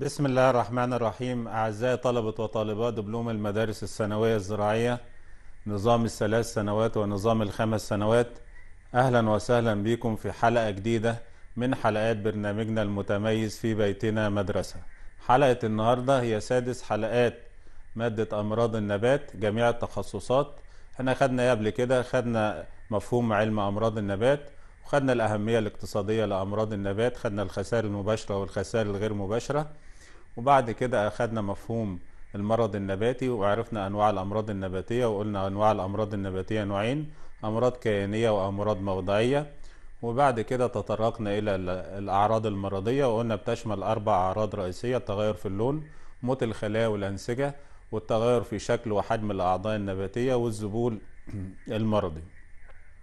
بسم الله الرحمن الرحيم أعزائي طلبة وطالبات دبلوم المدارس الثانوية الزراعية نظام الثلاث سنوات ونظام الخمس سنوات أهلا وسهلا بكم في حلقة جديدة من حلقات برنامجنا المتميز في بيتنا مدرسة حلقة النهاردة هي سادس حلقات مادة أمراض النبات جميع التخصصات احنا خدنا ايه قبل كده خدنا مفهوم علم أمراض النبات وخدنا الأهمية الاقتصادية لأمراض النبات خدنا الخسائر المباشرة والخسائر الغير مباشرة وبعد كده أخذنا مفهوم المرض النباتي وعرفنا أنواع الأمراض النباتية وقلنا أنواع الأمراض النباتية نوعين أمراض كيانية وأمراض موضعية وبعد كده تطرقنا إلى الأعراض المرضية وقلنا بتشمل أربع أعراض رئيسية التغير في اللون موت الخلايا والأنسجة والتغير في شكل وحجم الأعضاء النباتية والذبول المرضي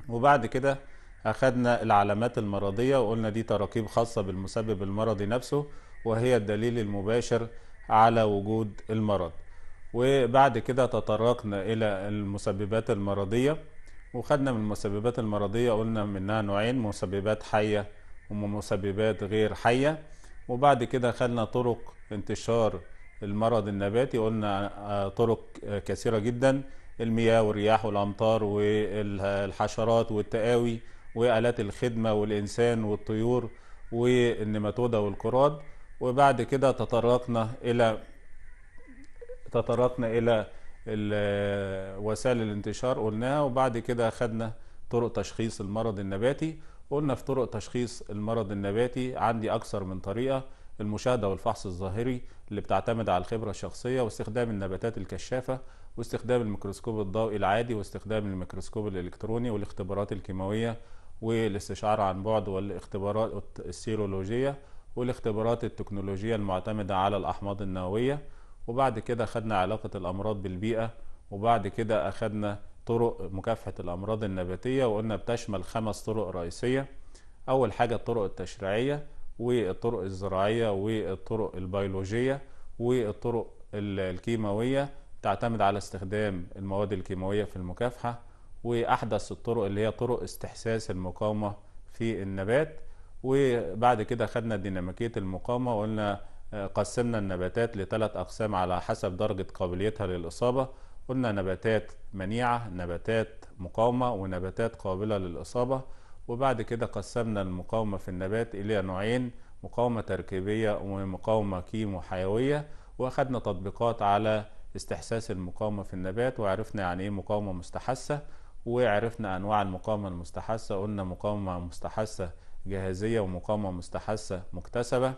وبعد كده أخدنا العلامات المرضية وقلنا دي تراكيب خاصة بالمسبب المرضي نفسه وهي الدليل المباشر على وجود المرض وبعد كده تطرقنا إلى المسببات المرضية وخدنا من المسببات المرضية قلنا منها نوعين مسببات حية ومسببات غير حية وبعد كده خدنا طرق انتشار المرض النباتي قلنا آه، طرق كثيرة جدا المياه والرياح والأمطار والحشرات والتقاوي وآلات الخدمة والإنسان والطيور والنماتودا والكراد وبعد كده تطرقنا إلى تطرقنا إلى وسائل الانتشار قلناها وبعد كده خدنا طرق تشخيص المرض النباتي قلنا في طرق تشخيص المرض النباتي عندي أكثر من طريقة المشاهدة والفحص الظاهري اللي بتعتمد على الخبرة الشخصية واستخدام النباتات الكشافة واستخدام الميكروسكوب الضوئي العادي واستخدام الميكروسكوب الإلكتروني والاختبارات الكيماوية والاستشعار عن بعد والاختبارات السيرولوجية والاختبارات التكنولوجية المعتمدة على الأحماض النووية وبعد كده خدنا علاقة الأمراض بالبيئة وبعد كده أخدنا طرق مكافحة الأمراض النباتية وقلنا بتشمل خمس طرق رئيسية أول حاجة الطرق التشريعية والطرق الزراعية والطرق البيولوجية والطرق الكيماوية تعتمد على استخدام المواد الكيماوية في المكافحة وأحدث الطرق اللي هي طرق استحساس المقاومة في النبات وبعد كده خدنا ديناميكيه المقاومه وقلنا آه، قسمنا النباتات لثلاث اقسام على حسب درجه قابليتها للاصابه قلنا نباتات منيعه نباتات مقاومه ونباتات قابله للاصابه وبعد كده قسمنا المقاومه في النبات الى نوعين مقاومه تركيبيه ومقاومه كيمو حيويه واخدنا تطبيقات على استحساس المقاومه في النبات وعرفنا يعني ايه مقاومه مستحثه وعرفنا انواع المقاومه المستحثه قلنا مقاومه مستحثه جاهزية ومقاومة مستحثة مكتسبة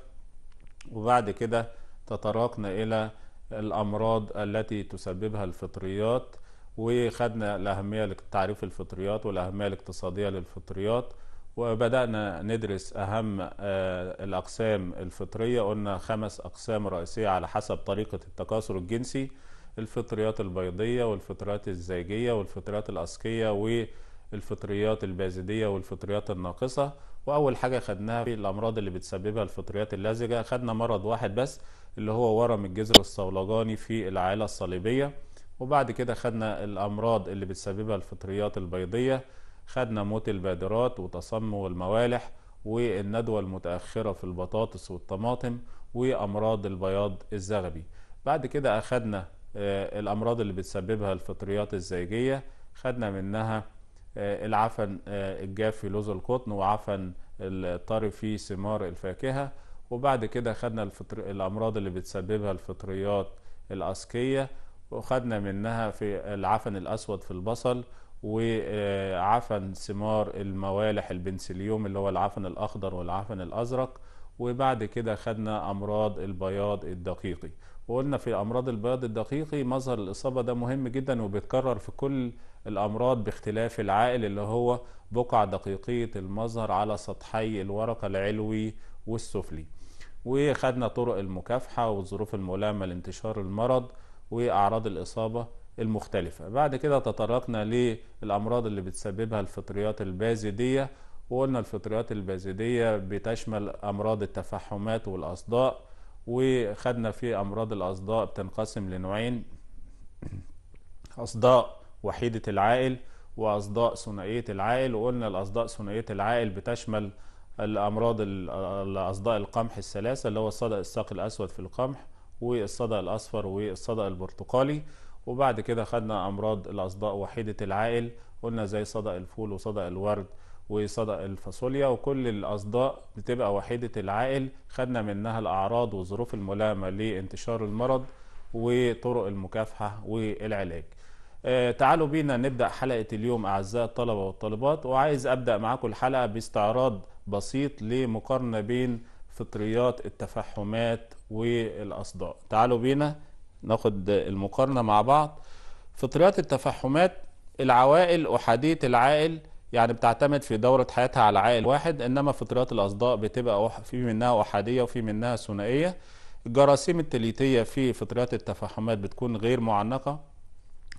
وبعد كده تطرقنا إلى الأمراض التي تسببها الفطريات وخدنا الأهمية لتعريف الفطريات والأهمية الاقتصادية للفطريات وبدأنا ندرس أهم آه، الأقسام الفطرية قلنا خمس أقسام رئيسية على حسب طريقة التكاثر الجنسي الفطريات البيضية والفطريات الزيجية والفطريات الأسكية والفطريات البازدية والفطريات الناقصة واول حاجه خدناها في الامراض اللي بتسببها الفطريات اللزجه خدنا مرض واحد بس اللي هو ورم الجذر الصولجاني في العائله الصليبيه وبعد كده خدنا الامراض اللي بتسببها الفطريات البيضيه خدنا موت البادرات وتصمم الموالح والندوه المتاخره في البطاطس والطماطم وامراض البياض الزغبي بعد كده اخدنا آه، الامراض اللي بتسببها الفطريات الزيجيه خدنا منها آه، العفن آه، الجافي لوز القطن وعفن الطري في ثمار الفاكهة وبعد كده خدنا الفطر... الأمراض اللي بتسببها الفطريات الأسكية وخدنا منها في العفن الأسود في البصل وعفن ثمار الموالح البنسليوم اللي هو العفن الأخضر والعفن الأزرق وبعد كده خدنا أمراض البياض الدقيقي وقلنا في أمراض البياض الدقيقي مظهر الإصابة ده مهم جدا وبيتكرر في كل الأمراض باختلاف العائل اللي هو بقع دقيقية المظهر على سطحي الورقة العلوي والسفلي وخدنا طرق المكافحة والظروف الملائمة لانتشار المرض وأعراض الإصابة المختلفة بعد كده تطرقنا للأمراض اللي بتسببها الفطريات البازدية وقلنا الفطريات البازدية بتشمل أمراض التفحمات والأصداء وخدنا في أمراض الأصداء بتنقسم لنوعين أصداء وحيدة العائل وأصداء ثنائية العائل وقلنا الأصداء ثنائية العائل بتشمل الأمراض الأصداء القمح الثلاثة اللي هو الصدأ الساقي الأسود في القمح والصدأ الأصفر والصدأ البرتقالي وبعد كده خدنا أمراض الأصداء وحيدة العائل قلنا زي صدأ الفول وصدأ الورد وصدأ الفاصوليا وكل الأصداء بتبقى وحيدة العائل خدنا منها الأعراض والظروف الملائمة لانتشار المرض وطرق المكافحة والعلاج آه، تعالوا بينا نبدأ حلقة اليوم أعزائي الطلبة والطالبات وعايز أبدأ معاكم الحلقة باستعراض بسيط لمقارنة بين فطريات التفحمات والأصداء تعالوا بينا ناخد المقارنة مع بعض فطريات التفحمات العوائل أحادية العائل يعني بتعتمد في دورة حياتها على عائل واحد إنما فطريات الأصداء بتبقى في منها أحادية وفي منها ثنائية الجراثيم التليتية في فطريات التفحمات بتكون غير معنقة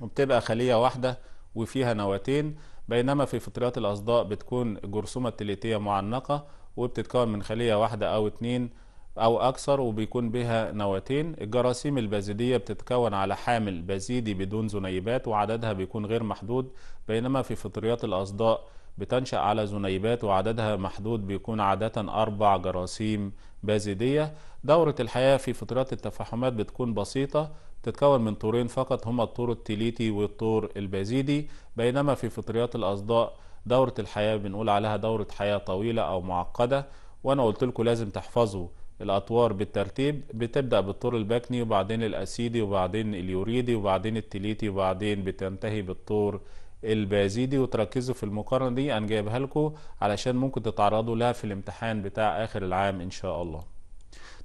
وبتبقى خلية واحدة وفيها نواتين بينما في فطريات الأصداء بتكون جرثومة التليتية معنقة وبتتكون من خلية واحدة أو اتنين أو أكثر وبيكون بها نواتين الجراثيم البازيدية بتتكون على حامل بازيدي بدون ذنيبات وعددها بيكون غير محدود بينما في فطريات الأصداء بتنشأ على ذنيبات وعددها محدود بيكون عادة أربع جراثيم بازيدية دورة الحياة في فطريات التفاحمات بتكون بسيطة تتكون من طورين فقط هما الطور التليتي والطور البازيدي بينما في فطريات الأصداء دورة الحياة بنقول عليها دورة حياة طويلة أو معقدة وأنا قلت لكم لازم تحفظوا الأطوار بالترتيب بتبدأ بالطور البكني وبعدين الأسيدي وبعدين اليوريدي وبعدين التليتي وبعدين بتنتهي بالطور البازيدي وتركزوا في المقارنه دي انا جايبها لكم علشان ممكن تتعرضوا لها في الامتحان بتاع اخر العام ان شاء الله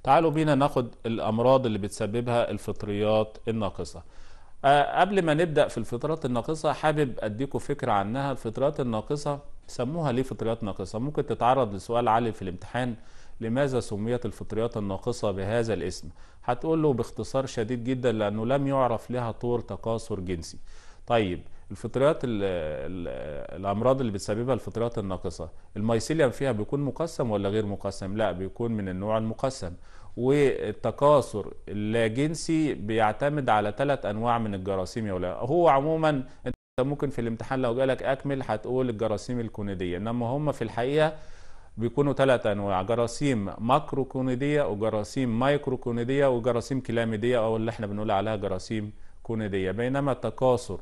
تعالوا بينا ناخد الامراض اللي بتسببها الفطريات الناقصه أه قبل ما نبدا في الفطريات الناقصه حابب اديكم فكره عنها الفطريات الناقصه سموها ليه فطريات ناقصه ممكن تتعرض لسؤال عالي في الامتحان لماذا سميت الفطريات الناقصة بهذا الاسم؟ هتقول له باختصار شديد جدا لأنه لم يعرف لها طور تكاثر جنسي. طيب الفطريات الامراض اللي بتسببها الفطريات الناقصه الميسيليوم فيها بيكون مقسم ولا غير مقسم لا بيكون من النوع المقسم والتكاثر اللاجنسي بيعتمد على ثلاث انواع من الجراثيم ولا هو عموما انت ممكن في الامتحان لو جالك اكمل هتقول الجراثيم الكونيديه انما هم في الحقيقه بيكونوا ثلاث انواع جراثيم ماكروكونيديه وجراثيم مايكروكونيديه وجراثيم كلاميديه او اللي احنا بنقول عليها جراثيم كونيديه بينما التكاثر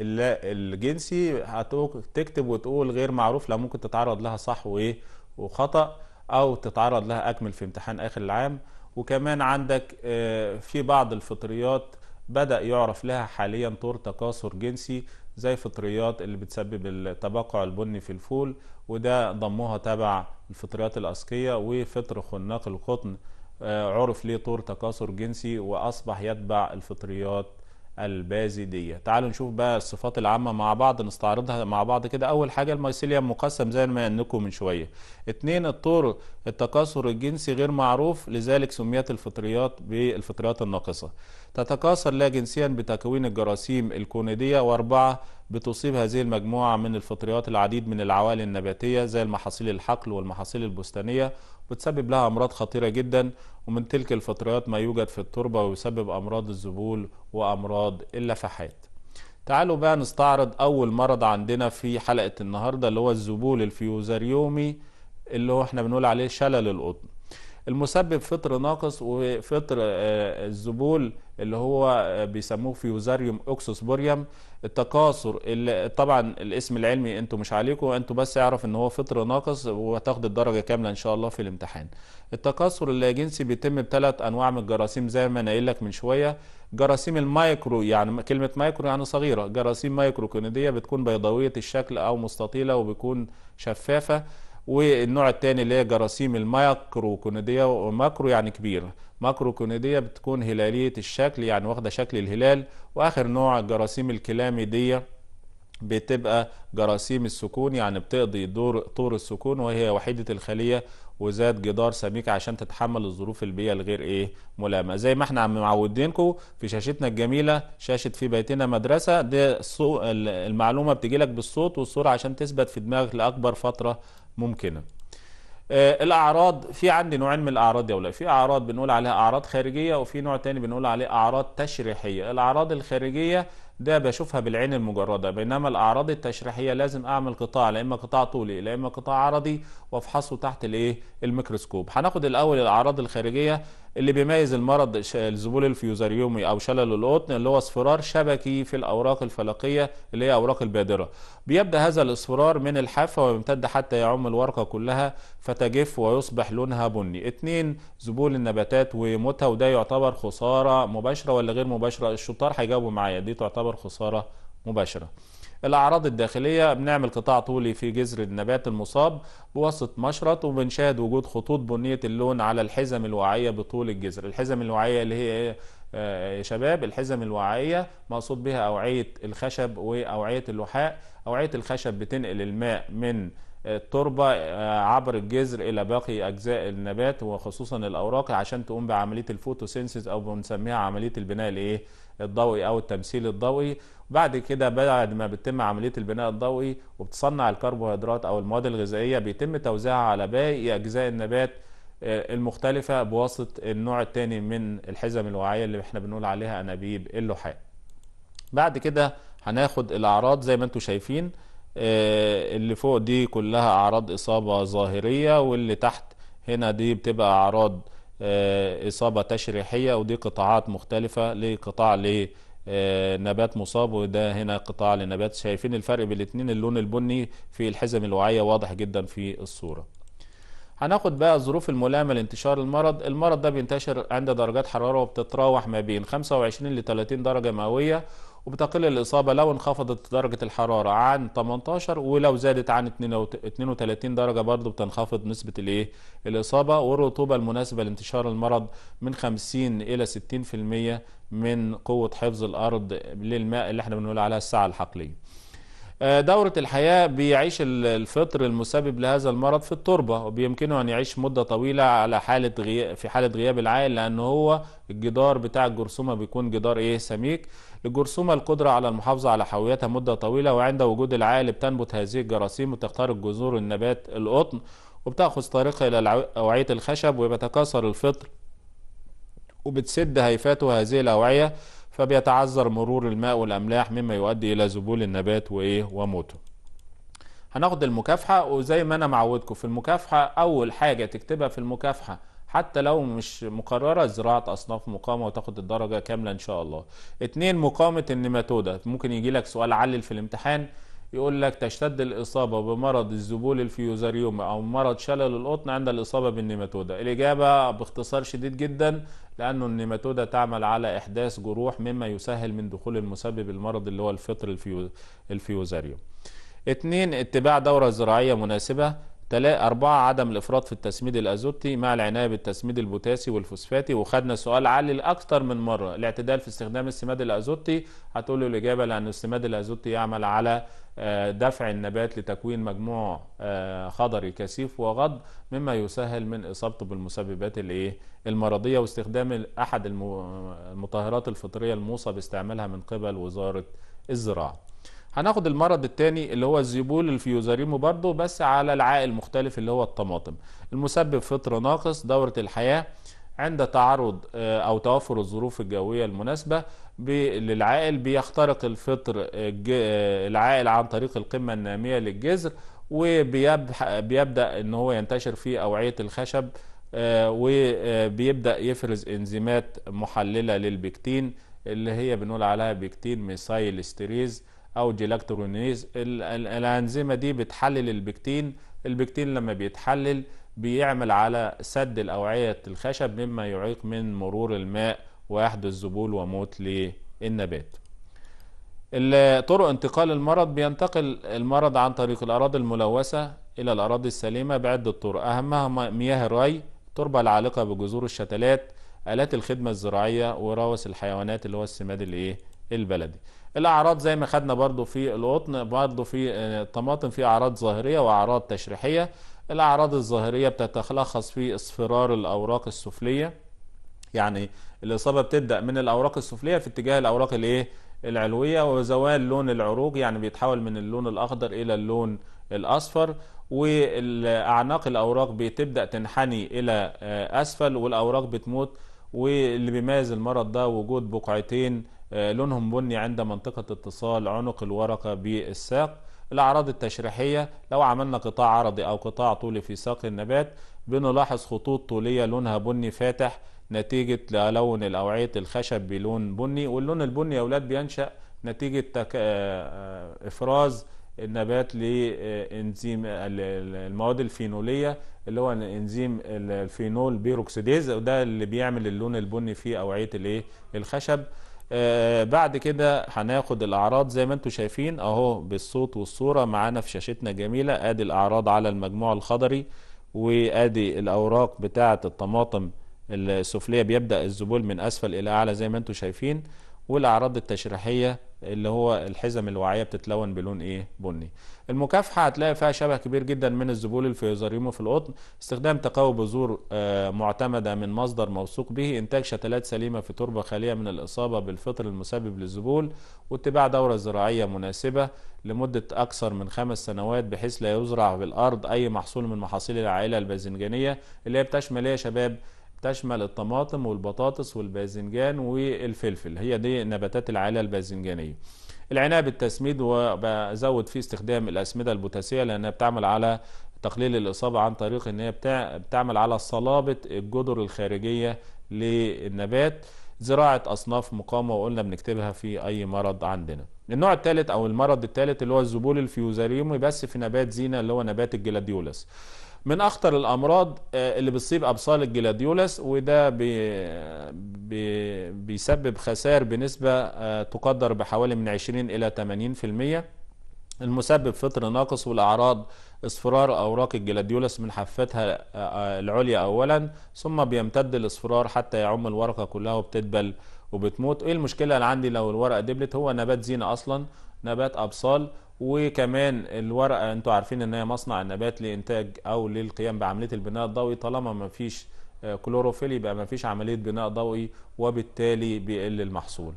الجنسي هتكتب وتقول غير معروف لا ممكن تتعرض لها صح وايه وخطأ او تتعرض لها اكمل في امتحان اخر العام وكمان عندك آه، في بعض الفطريات بدأ يعرف لها حاليا طور تكاثر جنسي زي فطريات اللي بتسبب التبقع البني في الفول وده ضموها تبع الفطريات الأسقية وفطر خناق القطن آه، عرف ليه طور تكاثر جنسي وأصبح يتبع الفطريات البازيدية تعالوا نشوف بقى الصفات العامة مع بعض نستعرضها مع بعض كده أول حاجة الميسيليوم مقسم زي ما انكم من شوية اثنين الطور التكاثر الجنسي غير معروف لذلك سميت الفطريات بالفطريات الناقصة تتكاثر لا جنسيا بتكوين الجراثيم الكونيديه وأربعة بتصيب هذه المجموعة من الفطريات العديد من العوالي النباتية زي المحاصيل الحقل والمحاصيل البستانية بتسبب لها أمراض خطيرة جدا ومن تلك الفطريات ما يوجد في التربة ويسبب أمراض الذبول وأمراض اللفحات تعالوا بقى نستعرض أول مرض عندنا في حلقة النهاردة اللي هو الذبول الفيوزاريومي اللي هو احنا بنقول عليه شلل القطن المسبب فطر ناقص وفطر آه، الذبول اللي هو آه، بيسموه فيوزاريوم اوكسوسبوريوم التكاثر اللي طبعا الاسم العلمي انتوا مش عليكم انتوا بس اعرف ان هو فطر ناقص وهتاخد الدرجه كامله ان شاء الله في الامتحان التكاثر اللاجنسي بيتم بثلاث انواع من الجراثيم زي ما انا قايل لك من شويه جراثيم المايكرو يعني كلمه مايكرو يعني صغيره جراثيم مايكرو كونيديه بتكون بيضاويه الشكل او مستطيله وبتكون شفافه والنوع الثاني اللي هي جراثيم المايكرو كونيديه وماكرو يعني كبيره ماكروكونيدية بتكون هلالية الشكل يعني واخدة شكل الهلال واخر نوع الجراثيم دي بتبقى جراثيم السكون يعني بتقضي دور طور السكون وهي وحيدة الخلية وذات جدار سميك عشان تتحمل الظروف البيئة الغير ايه ملامة زي ما احنا عم معودينكم في شاشتنا الجميلة شاشة في بيتنا مدرسة دي المعلومة بتجيلك بالصوت والصورة عشان تثبت في دماغك لأكبر فترة ممكنة آه، الاعراض في عندي نوعين من الاعراض يا ولاد في اعراض بنقول عليها اعراض خارجيه وفي نوع تاني بنقول عليه اعراض تشريحيه الاعراض الخارجيه ده بشوفها بالعين المجرده بينما الاعراض التشريحيه لازم اعمل قطاع لا اما قطاع طولي لا اما قطاع عرضي وافحصه تحت الايه الميكروسكوب هناخد الاول الاعراض الخارجيه اللي بيميز المرض الزبول الفيوزاريومي او شلل القطن اللي هو اصفرار شبكي في الاوراق الفلقيه اللي هي اوراق البادره بيبدا هذا الاصفرار من الحافه ويمتد حتى يعم الورقه كلها فتجف ويصبح لونها بني اتنين زبول النباتات وموتها وده يعتبر خساره مباشره ولا غير مباشره الشطار هيجاوبوا معايا دي تعتبر تعتبر خسارة مباشرة الأعراض الداخلية بنعمل قطاع طولي في جذر النبات المصاب بواسطة مشرط وبنشاهد وجود خطوط بنية اللون على الحزم الوعية بطول الجذر الحزم الوعية اللي هي إيه؟ آه، يا شباب الحزم الوعيه مقصود بها أوعية الخشب وأوعية اللحاء أوعية الخشب بتنقل الماء من التربة آه، عبر الجذر إلى باقي أجزاء النبات وخصوصا الأوراق عشان تقوم بعملية الفوتوسينسيس أو بنسميها عملية البناء الإيه الضوئي او التمثيل الضوئي بعد كده بعد ما بتتم عمليه البناء الضوئي وبتصنع الكربوهيدرات او المواد الغذائيه بيتم توزيعها على باقي اجزاء النبات آه، المختلفه بواسطه النوع الثاني من الحزم الوعيه اللي احنا بنقول عليها انابيب اللحاء. بعد كده هناخد الاعراض زي ما انتم شايفين آه، اللي فوق دي كلها اعراض اصابه ظاهريه واللي تحت هنا دي بتبقى اعراض آه، إصابة تشريحية ودي قطاعات مختلفة لقطاع لنبات آه، مصاب وده هنا قطاع لنبات شايفين الفرق بالاتنين اللون البني في الحزم الوعية واضح جدا في الصورة هناخد بقى الظروف الملائمة لانتشار المرض المرض ده بينتشر عند درجات حرارة وبتتراوح ما بين 25 ل 30 درجة مئوية وبتقل الإصابة لو انخفضت درجة الحرارة عن 18 ولو زادت عن 32 درجة برضو بتنخفض نسبة الإيه؟ الإصابة والرطوبة المناسبة لانتشار المرض من 50 إلى 60% من قوة حفظ الأرض للماء اللي احنا بنقول عليها السعة الحقلية آه، دورة الحياة بيعيش الفطر المسبب لهذا المرض في التربة وبيمكنه أن يعيش مدة طويلة على حالة غي... في حالة غياب العائل لأن هو الجدار بتاع الجرثومة بيكون جدار إيه سميك الجرثومة القدرة على المحافظة على حيويتها مدة طويلة وعند وجود العائل بتنبت هذه الجراثيم وتخترق جذور النبات القطن وبتأخذ طريقها إلى أوعية الخشب وبيتكاثر الفطر وبتسد هيفاته هذه الأوعية فبيتعذر مرور الماء والاملاح مما يؤدي الى ذبول النبات وايه وموته هناخد المكافحه وزي ما انا معودكم في المكافحه اول حاجه تكتبها في المكافحه حتى لو مش مقرره زراعه اصناف مقاومه وتاخد الدرجه كامله ان شاء الله اتنين مقاومه النيماتودا ممكن يجي لك سؤال علل في الامتحان يقول لك تشتد الإصابة بمرض الزبول الفيوزاريوم أو مرض شلل القطن عند الإصابة بالنيماتودا الإجابة باختصار شديد جدا لأن النيماتودا تعمل على إحداث جروح مما يسهل من دخول المسبب المرض اللي هو الفطر الفيوزاريوم اتنين اتباع دورة زراعية مناسبة أربعة عدم الإفراط في التسميد الأزوتي مع العناية بالتسميد البوتاسي والفوسفاتي وخدنا سؤال علي أكتر من مرة الاعتدال في استخدام السماد الأزوتي هتقول له الإجابة لأن السماد الأزوتي يعمل على آه، دفع النبات لتكوين مجموع آه، خضري كثيف وغض مما يسهل من إصابته بالمسببات المرضية واستخدام أحد المطهرات الفطرية الموصى باستعمالها من قبل وزارة الزراعة هناخد المرض الثاني اللي هو الزيبول الفيوزاريمو برضه بس على العائل المختلف اللي هو الطماطم المسبب فطر ناقص دورة الحياة عند تعرض آه، او توفر الظروف الجويه المناسبه للعائل بيخترق الفطر آه، آه، العائل عن طريق القمه الناميه للجذر وبيبدا ان هو ينتشر في اوعيه الخشب وبيبدا يفرز انزيمات محلله للبكتين اللي هي بنقول عليها بكتين ميسايل ستيريز او ديلاكترونيز الانزيمه دي بتحلل البكتين البكتين لما بيتحلل بيعمل على سد الاوعيه الخشب مما يعيق من مرور الماء ويحدث ذبول وموت للنبات طرق انتقال المرض بينتقل المرض عن طريق الأراضي الملوثة إلى الأراضي السليمة بعدة طرق أهمها مياه الري التربة العالقة بجذور الشتلات آلات الخدمة الزراعية وراوس الحيوانات اللي هو السماد الإيه البلدي الاعراض زي ما خدنا برضو في القطن برضو في الطماطم آه، في اعراض ظاهريه واعراض تشريحيه الاعراض الظاهريه بتتلخص في اصفرار الاوراق السفليه يعني الاصابه بتبدا من الاوراق السفليه في اتجاه الاوراق الايه العلويه وزوال لون العروق يعني بيتحول من اللون الاخضر الى اللون الاصفر والاعناق الاوراق بتبدا تنحني الى آه، اسفل والاوراق بتموت واللي بيميز المرض ده وجود بقعتين آه، لونهم بني عند منطقة اتصال عنق الورقة بالساق الأعراض التشريحية لو عملنا قطاع عرضي أو قطاع طولي في ساق النبات بنلاحظ خطوط طولية لونها بني فاتح نتيجة لون الأوعية الخشب بلون بني واللون البني يا أولاد بينشأ نتيجة تك... آه، آه، إفراز النبات لإنزيم المواد الفينولية اللي هو إنزيم الفينول بيروكسيديز وده اللي بيعمل اللون البني في أوعية الخشب آه، بعد كده هناخد الاعراض زي ما انتم شايفين اهو بالصوت والصوره معانا في شاشتنا جميله ادي الاعراض على المجموع الخضري وادي الاوراق بتاعه الطماطم السفليه بيبدا الذبول من اسفل الى اعلى زي ما انتم شايفين والاعراض التشريحيه اللي هو الحزم الوعيه بتتلون بلون ايه بني المكافحه هتلاقي فيها شبه كبير جدا من الزبول الفيوزاريوم في القطن استخدام تقاوي بذور آه، معتمده من مصدر موثوق به انتاج شتلات سليمه في تربه خاليه من الاصابه بالفطر المسبب للزبول واتباع دوره زراعيه مناسبه لمده اكثر من خمس سنوات بحيث لا يزرع بالارض اي محصول من محاصيل العائله الباذنجانيه اللي هي بتشمل ايه يا شباب تشمل الطماطم والبطاطس والباذنجان والفلفل هي دي نباتات العائله الباذنجانيه العناية التسميد وبزود فيه استخدام الأسمدة البوتاسية لأنها بتعمل على تقليل الإصابة عن طريق إن هي بتعمل على صلابة الجدر الخارجية للنبات زراعة أصناف مقاومة وقلنا بنكتبها في أي مرض عندنا النوع الثالث أو المرض الثالث اللي هو الزبول الفيوزاريومي بس في نبات زينة اللي هو نبات الجلاديولاس من اخطر الامراض آه، اللي بتصيب ابصال الجلاديولس وده بي بي بيسبب خسائر بنسبه آه، تقدر بحوالي من 20 الى 80% المسبب فطر ناقص والاعراض اصفرار اوراق الجلاديولس من حفتها آه، العليا اولا ثم بيمتد الاصفرار حتى يعم الورقه كلها وبتدبل وبتموت ايه المشكله اللي عندي لو الورقه دبلت هو نبات زينه اصلا نبات ابصال وكمان الورقه انتوا عارفين ان هي مصنع النبات لانتاج او للقيام بعمليه البناء الضوئي طالما ما فيش آه، كلوروفيل يبقى ما فيش عمليه بناء ضوئي وبالتالي بيقل المحصول.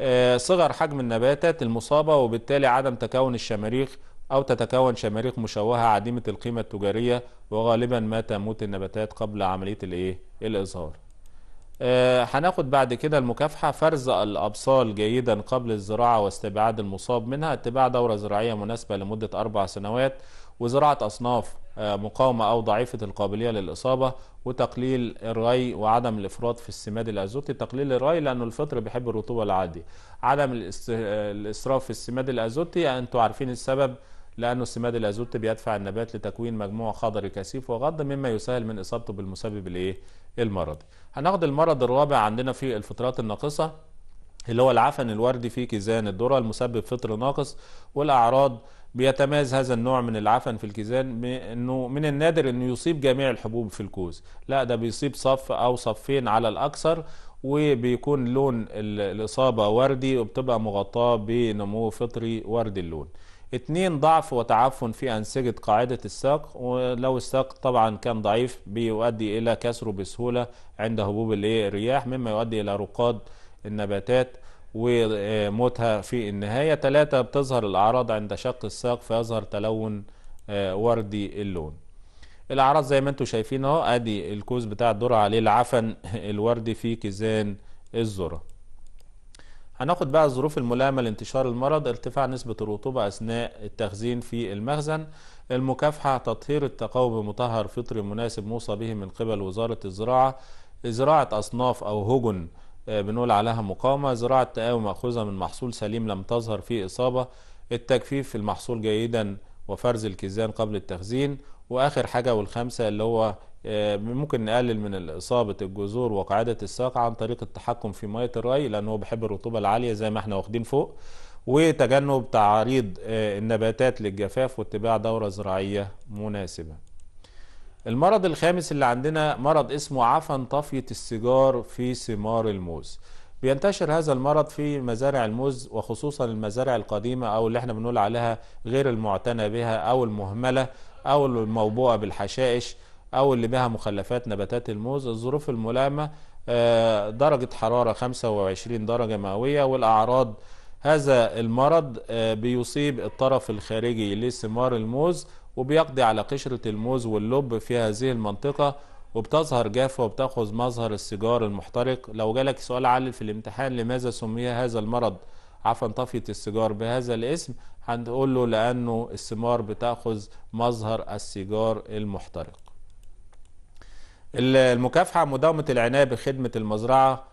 آه، صغر حجم النباتات المصابه وبالتالي عدم تكون الشماريخ أو تتكون شماريخ مشوهة عديمة القيمة التجارية وغالبا ما تموت النباتات قبل عملية الإيه؟ الإزهار آه، هناخد بعد كده المكافحة فرز الأبصال جيدا قبل الزراعة واستبعاد المصاب منها اتباع دورة زراعية مناسبة لمدة أربع سنوات وزراعة أصناف آه، مقاومة أو ضعيفة القابلية للإصابة وتقليل الري وعدم الإفراط في السماد الأزوتي تقليل الري لأنه الفطر بيحب الرطوبة العادية عدم الإسراف في السماد الأزوتي أنتوا عارفين السبب لأنه السماد الأزوتي بيدفع النبات لتكوين مجموعة خضري كثيف وغض مما يسهل من إصابته بالمسبب الإيه المرضي هناخد المرض الرابع عندنا في الفترات الناقصة اللي هو العفن الوردي في كيزان الذرة المسبب فطر ناقص والأعراض بيتميز هذا النوع من العفن في الكيزان بانه من النادر انه يصيب جميع الحبوب في الكوز لا ده بيصيب صف او صفين على الاكثر وبيكون لون الاصابه وردي وبتبقى مغطاه بنمو فطري وردي اللون اتنين ضعف وتعفن في أنسجة قاعدة الساق ولو الساق طبعا كان ضعيف بيؤدي إلى كسره بسهولة عند هبوب الرياح مما يؤدي إلى رقاد النباتات وموتها في النهاية ثلاثة بتظهر الأعراض عند شق الساق فيظهر تلون آه، وردي اللون الأعراض زي ما انتم شايفين اهو ادي الكوز بتاع الذرة عليه العفن الوردي في كيزان الذرة هناخد بقى الظروف الملائمة لانتشار المرض ارتفاع نسبة الرطوبة أثناء التخزين في المخزن المكافحة تطهير التقاوم بمطهر فطري مناسب موصى به من قبل وزارة الزراعة زراعة أصناف أو هجن آه، بنقول عليها مقاومة زراعة تقاوم مأخوذة من محصول سليم لم تظهر فيه إصابة التجفيف في المحصول جيدا وفرز الكيزان قبل التخزين واخر حاجه والخامسه اللي هو آه، ممكن نقلل من إصابة الجذور وقاعدة الساق عن طريق التحكم في مية الري لان هو بيحب الرطوبة العالية زي ما احنا واخدين فوق وتجنب تعريض آه، النباتات للجفاف واتباع دورة زراعية مناسبة المرض الخامس اللي عندنا مرض اسمه عفن طفية السيجار في ثمار الموز بينتشر هذا المرض في مزارع الموز وخصوصا المزارع القديمة أو اللي احنا بنقول عليها غير المعتنى بها أو المهملة او الموبوءه بالحشائش او اللي بها مخلفات نباتات الموز الظروف الملائمه آه، درجه حراره 25 درجه مئويه والاعراض هذا المرض آه، بيصيب الطرف الخارجي لثمار الموز وبيقضي على قشرة الموز واللب في هذه المنطقة وبتظهر جافة وبتأخذ مظهر السيجار المحترق لو جالك سؤال علل في الامتحان لماذا سمي هذا المرض عفن طفية السيجار بهذا الاسم هنقول له لأنه الثمار بتأخذ مظهر السيجار المحترق المكافحة مداومة العناية بخدمة المزرعة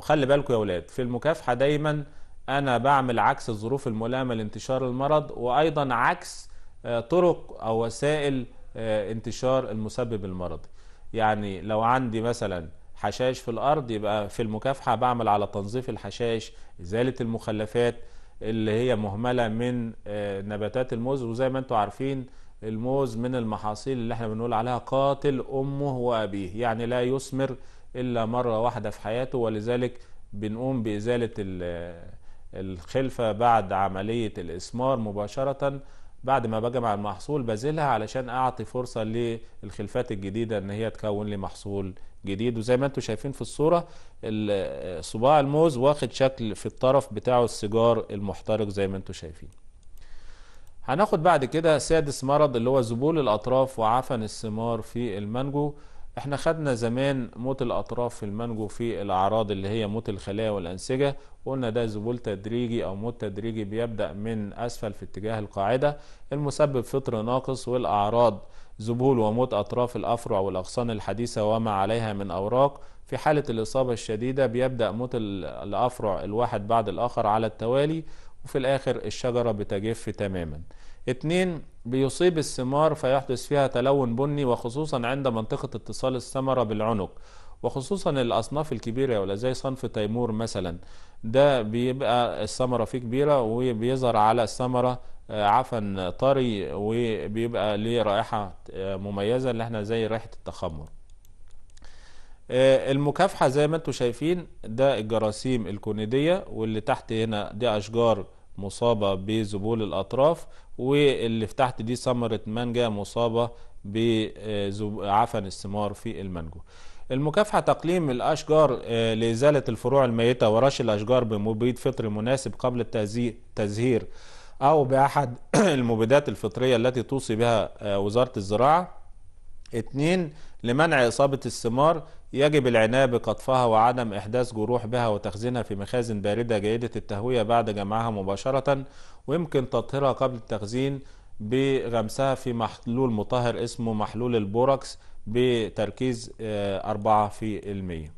خلي بالكم يا ولاد في المكافحة دايما أنا بعمل عكس الظروف الملائمة لانتشار المرض وأيضا عكس آه، طرق أو وسائل آه، انتشار المسبب المرضي يعني لو عندي مثلا حشائش في الأرض يبقى في المكافحة بعمل على تنظيف الحشائش إزالة المخلفات اللي هي مهمله من آه، نباتات الموز وزي ما انتم عارفين الموز من المحاصيل اللي احنا بنقول عليها قاتل امه وابيه يعني لا يثمر الا مره واحده في حياته ولذلك بنقوم بازاله آه، الخلفه بعد عمليه الاسمار مباشره بعد ما بجمع المحصول بزيلها علشان اعطي فرصه للخلفات الجديده ان هي تكون لي محصول جديد وزي ما انتم شايفين في الصوره صباع الموز واخد شكل في الطرف بتاعه السيجار المحترق زي ما انتم شايفين هناخد بعد كده سادس مرض اللي هو ذبول الاطراف وعفن الثمار في المانجو احنا خدنا زمان موت الاطراف في المانجو في الاعراض اللي هي موت الخلايا والانسجه وقلنا ده ذبول تدريجي او موت تدريجي بيبدا من اسفل في اتجاه القاعده المسبب فطر ناقص والاعراض ذبول وموت اطراف الافرع والاغصان الحديثه وما عليها من اوراق في حاله الاصابه الشديده بيبدا موت الافرع الواحد بعد الاخر على التوالي وفي الاخر الشجره بتجف تماما اتنين بيصيب الثمار فيحدث فيها تلون بني وخصوصا عند منطقة اتصال الثمرة بالعنق وخصوصا الأصناف الكبيرة ولا زي صنف تيمور مثلا ده بيبقى الثمرة فيه كبيرة وبيظهر على الثمرة آه، عفن طري وبيبقى ليه رائحة آه، مميزة اللي احنا زي رائحة التخمر آه، المكافحة زي ما انتم شايفين ده الجراثيم الكونيدية واللي تحت هنا دي أشجار مصابة بذبول الأطراف واللي في تحت دي ثمرة مانجا مصابة بعفن آه، الثمار في المانجو المكافحة تقليم الأشجار آه، لإزالة الفروع الميتة ورش الأشجار بمبيد فطري مناسب قبل التزهير أو بأحد المبيدات الفطرية التي توصي بها آه، وزارة الزراعة اتنين لمنع إصابة الثمار يجب العناية بقطفها وعدم إحداث جروح بها وتخزينها في مخازن باردة جيدة التهوية بعد جمعها مباشرة ويمكن تطهيرها قبل التخزين بغمسها في محلول مطهر اسمه محلول البوركس بتركيز 4 آه، في المية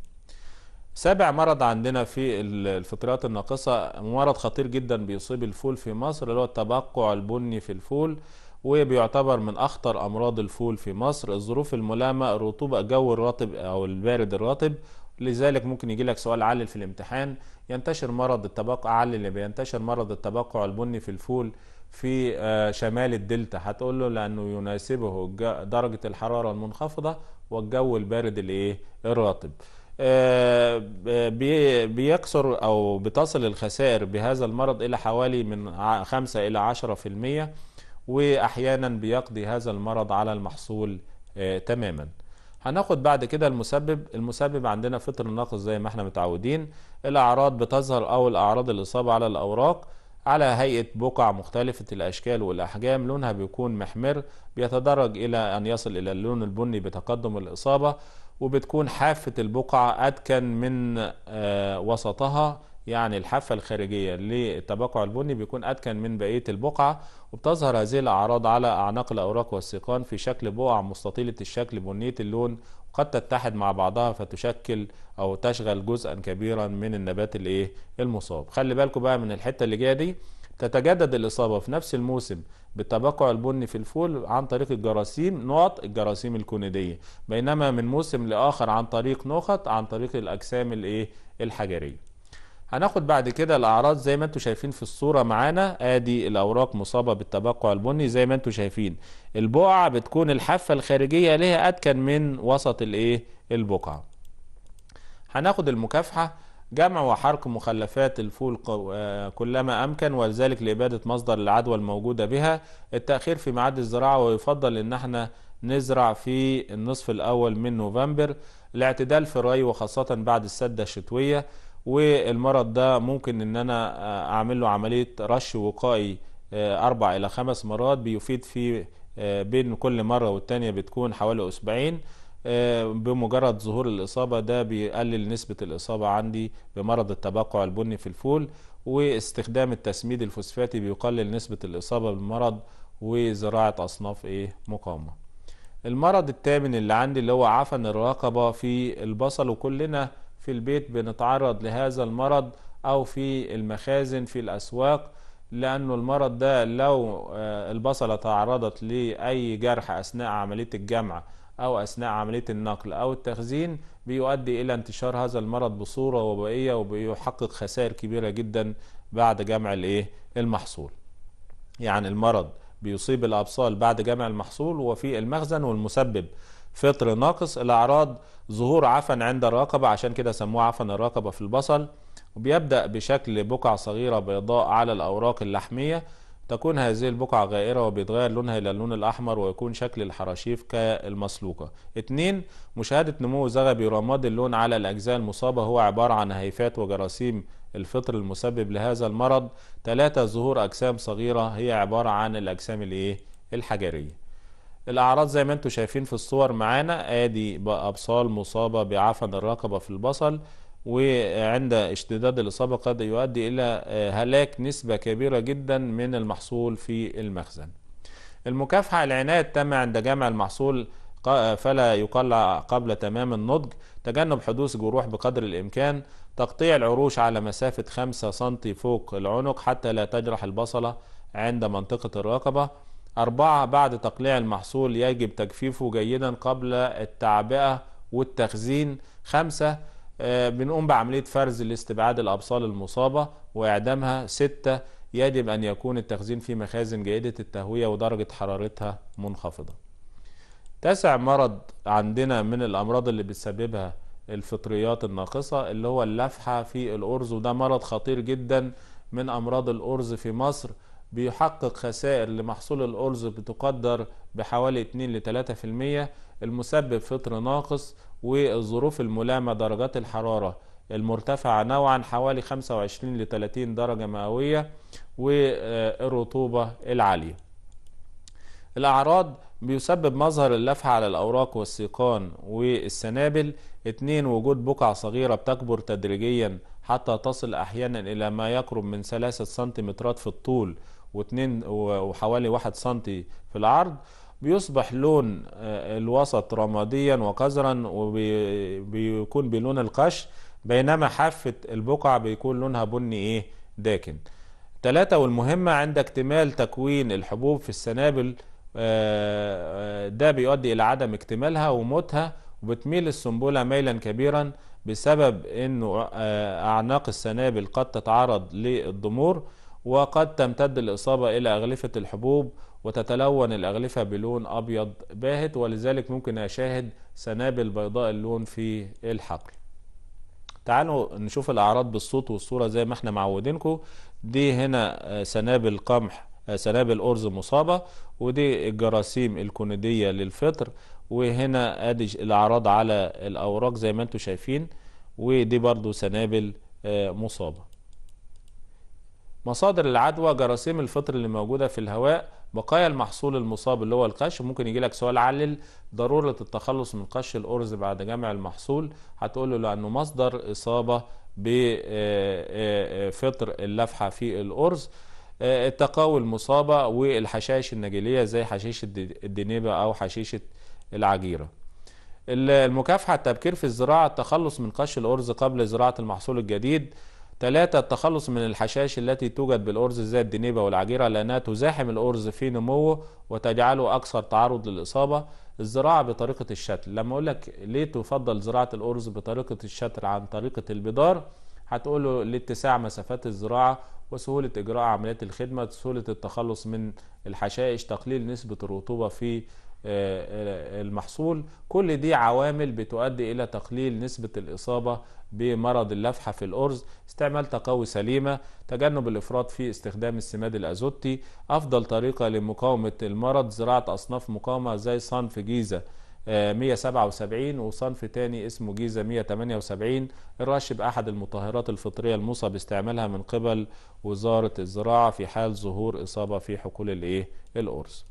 سابع مرض عندنا في الفطريات الناقصة مرض خطير جدا بيصيب الفول في مصر اللي هو التبقع البني في الفول وبيعتبر من أخطر أمراض الفول في مصر الظروف الملامة الرطوبة الجو الرطب أو البارد الرطب لذلك ممكن يجي لك سؤال علل في الامتحان ينتشر مرض التبقع علل بينتشر مرض التبقع البني في الفول في آه، شمال الدلتا هتقول له لأنه يناسبه درجة الحرارة المنخفضة والجو البارد الايه الرطب آه، آه، بيكسر أو بتصل الخسائر بهذا المرض إلى حوالي من 5 إلى 10% واحيانا بيقضي هذا المرض على المحصول آه، تماما هناخد بعد كده المسبب المسبب عندنا فطر ناقص زي ما احنا متعودين الاعراض بتظهر او الاعراض الاصابه على الاوراق على هيئه بقع مختلفه الاشكال والاحجام لونها بيكون محمر بيتدرج الى ان يصل الى اللون البني بتقدم الاصابه وبتكون حافه البقعه اتكن من آه، وسطها يعني الحافة الخارجية للتبقع البني بيكون أدكن من بقية البقعة وبتظهر هذه الأعراض على أعناق الأوراق والسيقان في شكل بقع مستطيلة الشكل بنية اللون وقد تتحد مع بعضها فتشكل أو تشغل جزءا كبيرا من النبات الإيه المصاب خلي بالكم بقى من الحتة اللي جاية دي تتجدد الإصابة في نفس الموسم بالتبقع البني في الفول عن طريق الجراثيم نقط الجراثيم الكوندية بينما من موسم لآخر عن طريق نقط عن طريق الأجسام الإيه الحجرية هناخد بعد كده الاعراض زي ما انتم شايفين في الصوره معانا ادي الاوراق مصابه بالتبقع البني زي ما انتم شايفين البقعه بتكون الحافه الخارجيه ليها اتكن من وسط الايه البقعه هناخد المكافحه جمع وحرق مخلفات الفول آه، كلما أمكن وذلك لإبادة مصدر العدوى الموجودة بها التأخير في ميعاد الزراعة ويفضل إن احنا نزرع في النصف الأول من نوفمبر الاعتدال في الري وخاصة بعد السدة الشتوية والمرض ده ممكن ان انا آه، اعمل له عمليه رش وقائي آه، اربع الى خمس مرات بيفيد في آه، بين كل مره والتانيه بتكون حوالي اسبوعين بمجرد ظهور الاصابه ده بيقلل نسبه الاصابه عندي بمرض التبقع البني في الفول واستخدام التسميد الفوسفاتي بيقلل نسبه الاصابه بالمرض وزراعه اصناف ايه مقاومه المرض الثامن اللي عندي اللي هو عفن الرقبه في البصل وكلنا في البيت بنتعرض لهذا المرض أو في المخازن في الأسواق لأنه المرض ده لو آه، البصلة تعرضت لأي جرح أثناء عملية الجمع أو أثناء عملية النقل أو التخزين بيؤدي إلى انتشار هذا المرض بصورة وبائية وبيحقق خسائر كبيرة جدا بعد جمع الإيه المحصول يعني المرض بيصيب الأبصال بعد جمع المحصول وفي المخزن والمسبب فطر ناقص الأعراض ظهور عفن عند الرقبة عشان كده سموه عفن الرقبة في البصل وبيبدأ بشكل بقع صغيرة بيضاء على الأوراق اللحمية تكون هذه البقعة غائرة وبيتغير لونها إلى اللون الأحمر ويكون شكل الحراشيف كالمسلوقة. اثنين مشاهدة نمو زغبي رماد اللون على الأجزاء المصابة هو عبارة عن هيفات وجراثيم الفطر المسبب لهذا المرض. ثلاثة ظهور أجسام صغيرة هي عبارة عن الأجسام الإيه؟ الحجرية. الأعراض زي ما انتم شايفين في الصور معانا آدي أبصال مصابة بعفن الرقبة في البصل وعند اشتداد الإصابة قد يؤدي إلى آه، هلاك نسبة كبيرة جدا من المحصول في المخزن المكافحة العناية التامة عند جمع المحصول فلا يقلع قبل تمام النضج تجنب حدوث جروح بقدر الإمكان تقطيع العروش على مسافة 5 سم فوق العنق حتى لا تجرح البصلة عند منطقة الرقبة أربعة بعد تقليع المحصول يجب تجفيفه جيدا قبل التعبئة والتخزين خمسة آه، بنقوم بعملية فرز لاستبعاد الأبصال المصابة وإعدامها ستة يجب أن يكون التخزين في مخازن جيدة التهوية ودرجة حرارتها منخفضة تسع مرض عندنا من الأمراض اللي بتسببها الفطريات الناقصة اللي هو اللفحة في الأرز وده مرض خطير جدا من أمراض الأرز في مصر بيحقق خسائر لمحصول الأرز بتقدر بحوالي 2 ل 3% المسبب فطر ناقص والظروف الملامة درجات الحرارة المرتفعة نوعا حوالي 25 ل 30 درجة مئوية والرطوبة العالية الأعراض بيسبب مظهر اللفة على الأوراق والسيقان والسنابل اتنين وجود بقع صغيرة بتكبر تدريجيا حتى تصل أحيانا إلى ما يقرب من ثلاثة سنتيمترات في الطول و2 وحوالي 1 سم في العرض بيصبح لون آه، الوسط رماديا وقذرا وبيكون بلون القش بينما حافة البقع بيكون لونها بني ايه داكن ثلاثة والمهمة عند اكتمال تكوين الحبوب في السنابل آه، آه، ده بيؤدي إلى عدم اكتمالها وموتها وبتميل السنبلة ميلا كبيرا بسبب انه أعناق السنابل قد تتعرض للضمور وقد تمتد الإصابة إلى أغلفة الحبوب وتتلون الأغلفة بلون أبيض باهت ولذلك ممكن أشاهد سنابل بيضاء اللون في الحقل تعالوا نشوف الأعراض بالصوت والصورة زي ما احنا معودينكم دي هنا آه، سنابل قمح آه، سنابل أرز مصابة ودي الجراثيم الكونيدية للفطر وهنا ادي الأعراض على الأوراق زي ما انتم شايفين ودي برضو سنابل آه، مصابة مصادر العدوى جراثيم الفطر اللي موجوده في الهواء بقايا المحصول المصاب اللي هو القش ممكن يجي لك سؤال علل ضروره التخلص من قش الارز بعد جمع المحصول هتقول له لانه مصدر اصابه بفطر آه، آه، آه، اللفحه في الارز التقاوي المصابه والحشائش النجيليه زي حشيشه الدنيبه او حشيشه العجيره المكافحه التبكير في الزراعه التخلص من قش الارز قبل زراعه المحصول الجديد ثلاثة التخلص من الحشائش التي توجد بالأرز زي الدنيبة والعجيرة لأنها تزاحم الأرز في نموه وتجعله أكثر تعرض للإصابة الزراعة بطريقة الشتل لما أقول لك ليه تفضل زراعة الأرز بطريقة الشتل عن طريقة البدار هتقوله لاتساع مسافات الزراعة وسهولة إجراء عمليات الخدمة سهولة التخلص من الحشائش تقليل نسبة الرطوبة في المحصول كل دي عوامل بتؤدي إلى تقليل نسبة الإصابة بمرض اللفحة في الأرز استعمال تقوي سليمة تجنب الإفراط في استخدام السماد الأزوتي أفضل طريقة لمقاومة المرض زراعة أصناف مقاومة زي صنف جيزة 177 آه، وصنف تاني اسمه جيزة 178 الرش بأحد المطهرات الفطرية الموصى باستعمالها من قبل وزارة الزراعة في حال ظهور إصابة في حقول الإيه الأرز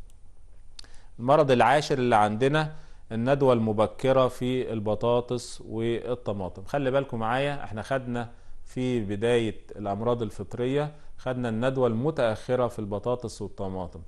المرض العاشر اللي عندنا الندوة المبكرة في البطاطس والطماطم خلي بالكم معايا احنا خدنا في بداية الأمراض الفطرية خدنا الندوة المتأخرة في البطاطس والطماطم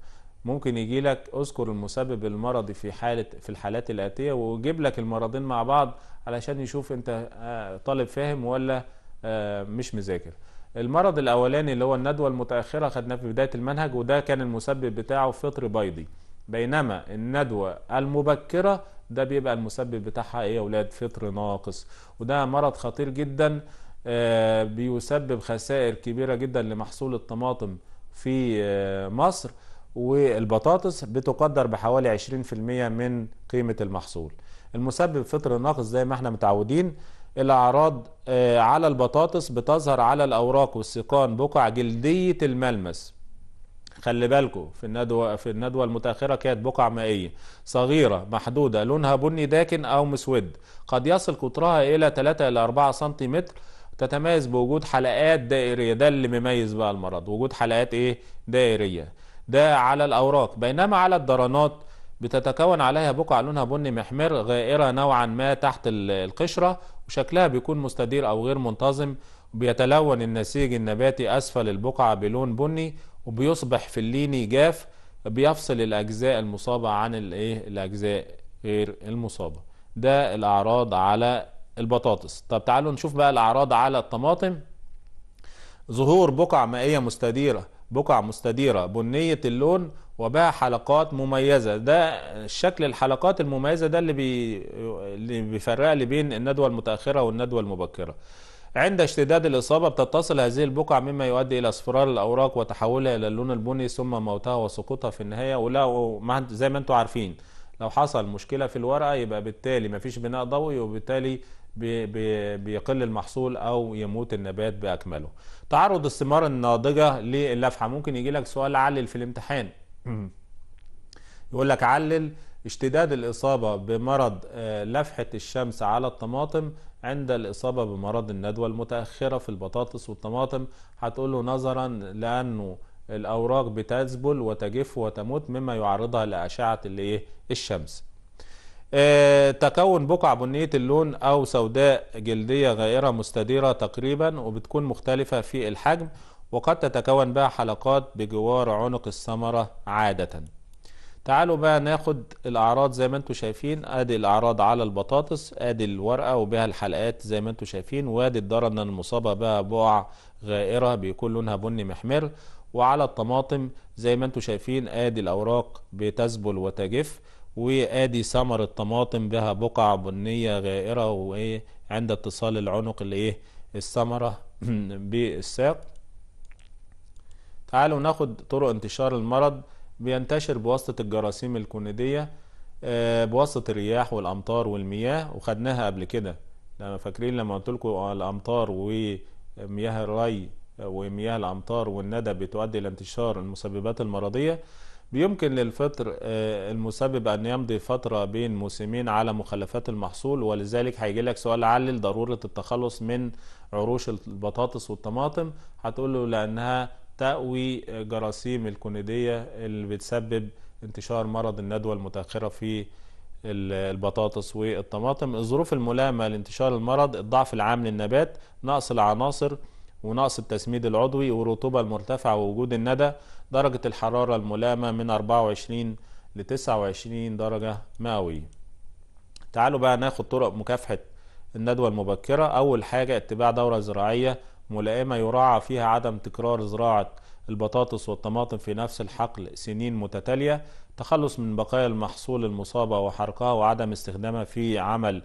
ممكن يجي لك اذكر المسبب المرضي في حالة في الحالات الآتية ويجيب لك المرضين مع بعض علشان يشوف انت آه، طالب فاهم ولا آه، مش مذاكر المرض الأولاني اللي هو الندوة المتأخرة خدناه في بداية المنهج وده كان المسبب بتاعه فطر بيضي بينما الندوة المبكرة ده بيبقى المسبب بتاعها ايه يا ولاد فطر ناقص وده مرض خطير جدا آه، بيسبب خسائر كبيرة جدا لمحصول الطماطم في آه، مصر والبطاطس بتقدر بحوالي 20% من قيمة المحصول المسبب فطر ناقص زي ما احنا متعودين الأعراض آه، على البطاطس بتظهر على الأوراق والسيقان بقع جلدية الملمس خلي بالكم في الندوه في الندوه المتاخره كانت بقع مائيه صغيره محدوده لونها بني داكن او مسود قد يصل قطرها الى 3 الى 4 سنتيمتر تتميز بوجود حلقات دائريه ده اللي مميز بقى المرض وجود حلقات ايه دائريه ده على الاوراق بينما على الدرنات بتتكون عليها بقع لونها بني محمر غائره نوعا ما تحت القشره وشكلها بيكون مستدير او غير منتظم بيتلون النسيج النباتي أسفل البقعة بلون بني وبيصبح في الليني جاف بيفصل الأجزاء المصابة عن الايه الأجزاء غير المصابة ده الأعراض على البطاطس طب تعالوا نشوف بقى الأعراض على الطماطم ظهور بقع مائية مستديرة بقع مستديرة بنية اللون وبها حلقات مميزة ده شكل الحلقات المميزة ده اللي, بي... اللي بيفرق لي بين الندوة المتأخرة والندوة المبكرة عند اشتداد الإصابة بتتصل هذه البقع مما يؤدي إلى اصفرار الأوراق وتحولها إلى اللون البني ثم موتها وسقوطها في النهاية ولو زي ما انتم عارفين لو حصل مشكلة في الورقة يبقى بالتالي مفيش بناء ضوئي وبالتالي بي بي بيقل المحصول أو يموت النبات بأكمله تعرض الثمار الناضجة للفحة ممكن يجي لك سؤال علل في الامتحان يقول لك علل اشتداد الإصابة بمرض آه، لفحة الشمس على الطماطم عند الإصابة بمرض الندوة المتأخرة في البطاطس والطماطم هتقول له نظرا لأنه الأوراق بتذبل وتجف وتموت مما يعرضها لأشعة إيه؟ الشمس آه، تكون بقع بنية اللون أو سوداء جلدية غائرة مستديرة تقريبا وبتكون مختلفة في الحجم وقد تتكون بها حلقات بجوار عنق الثمرة عادة تعالوا بقى ناخد الاعراض زي ما انتم شايفين ادي الاعراض على البطاطس ادي الورقه وبها الحلقات زي ما انتم شايفين وادي الدرن المصابه بها بقع غائره بيكون لونها بني محمر وعلى الطماطم زي ما انتم شايفين ادي الاوراق بتذبل وتجف وادي ثمر الطماطم بها بقع بنيه غائره وايه عند اتصال العنق الايه الثمره بالساق تعالوا ناخد طرق انتشار المرض بينتشر بواسطة الجراثيم الكوندية آه، بواسطة الرياح والأمطار والمياه وخدناها قبل كده لما فاكرين لما قلت لكم الأمطار ومياه الري آه، ومياه الأمطار والندى بتؤدي إلى انتشار المسببات المرضية بيمكن للفطر آه، المسبب أن يمضي فترة بين موسمين على مخلفات المحصول ولذلك هيجي لك سؤال علل ضرورة التخلص من عروش البطاطس والطماطم هتقول له لأنها تقوي جراثيم الكونيدية اللي بتسبب انتشار مرض الندوة المتأخرة في البطاطس والطماطم الظروف الملائمة لانتشار المرض الضعف العام للنبات نقص العناصر ونقص التسميد العضوي والرطوبة المرتفعة ووجود الندى درجة الحرارة الملائمة من 24 ل 29 درجة مئوية تعالوا بقى ناخد طرق مكافحة الندوة المبكرة أول حاجة اتباع دورة زراعية ملائمة يراعى فيها عدم تكرار زراعة البطاطس والطماطم في نفس الحقل سنين متتالية تخلص من بقايا المحصول المصابة وحرقها وعدم استخدامها في عمل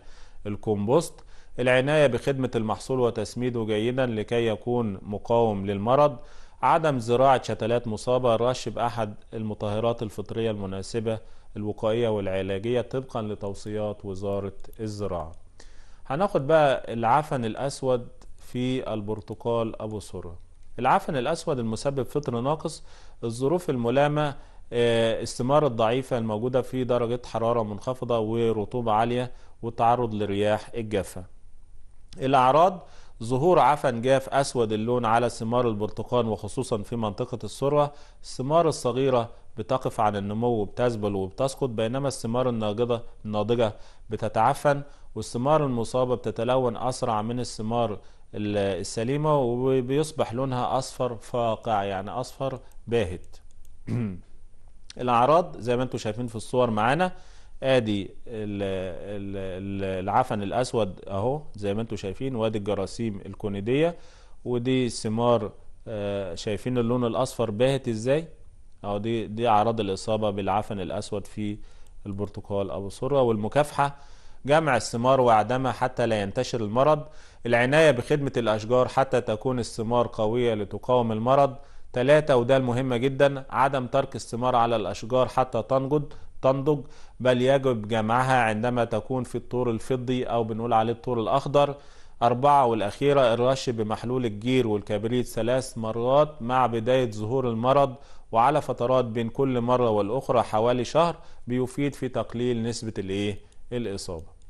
الكومبوست العناية بخدمة المحصول وتسميده جيدا لكي يكون مقاوم للمرض عدم زراعة شتلات مصابة رش بأحد المطهرات الفطرية المناسبة الوقائية والعلاجية طبقا لتوصيات وزارة الزراعة هناخد بقى العفن الأسود في البرتقال أبو سرة العفن الأسود المسبب فطر ناقص الظروف الملامة آه، استمارة ضعيفة الموجودة في درجة حرارة منخفضة ورطوبة عالية والتعرض لرياح الجافة الأعراض ظهور عفن جاف أسود اللون على ثمار البرتقال وخصوصا في منطقة السرة الثمار الصغيرة بتقف عن النمو وبتذبل وبتسقط بينما الثمار الناضجة الناضجة بتتعفن والثمار المصابة بتتلون أسرع من الثمار السليمة وبيصبح لونها أصفر فاقع يعني أصفر باهت الأعراض زي ما انتم شايفين في الصور معانا ادي العفن الأسود أهو زي ما انتم شايفين وادي الجراثيم الكونيدية ودي ثمار آه، شايفين اللون الأصفر باهت إزاي أهو دي دي أعراض الإصابة بالعفن الأسود في البرتقال أو السرة والمكافحة جمع الثمار وعدمها حتى لا ينتشر المرض العناية بخدمة الأشجار حتى تكون الثمار قوية لتقاوم المرض ثلاثة وده المهمة جدا عدم ترك الثمار على الأشجار حتى تنجد تنضج بل يجب جمعها عندما تكون في الطور الفضي أو بنقول عليه الطور الأخضر أربعة والأخيرة الرش بمحلول الجير والكبريت ثلاث مرات مع بداية ظهور المرض وعلى فترات بين كل مرة والأخرى حوالي شهر بيفيد في تقليل نسبة الإيه؟ الإصابة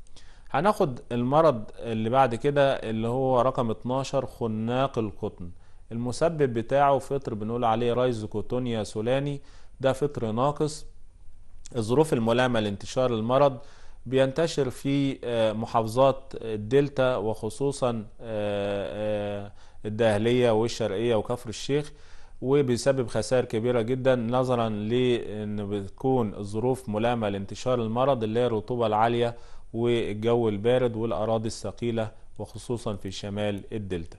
هناخد المرض اللي بعد كده اللي هو رقم 12 خناق القطن المسبب بتاعه فطر بنقول عليه رايزوكوتونيا سولاني ده فطر ناقص الظروف الملائمة لانتشار المرض بينتشر في آه، محافظات الدلتا وخصوصا آه، آه، الداهلية والشرقية وكفر الشيخ وبيسبب خسائر كبيرة جدا نظرا لأن بتكون الظروف ملامة لانتشار المرض اللي هي الرطوبة العالية والجو البارد والأراضي الثقيلة وخصوصا في شمال الدلتا.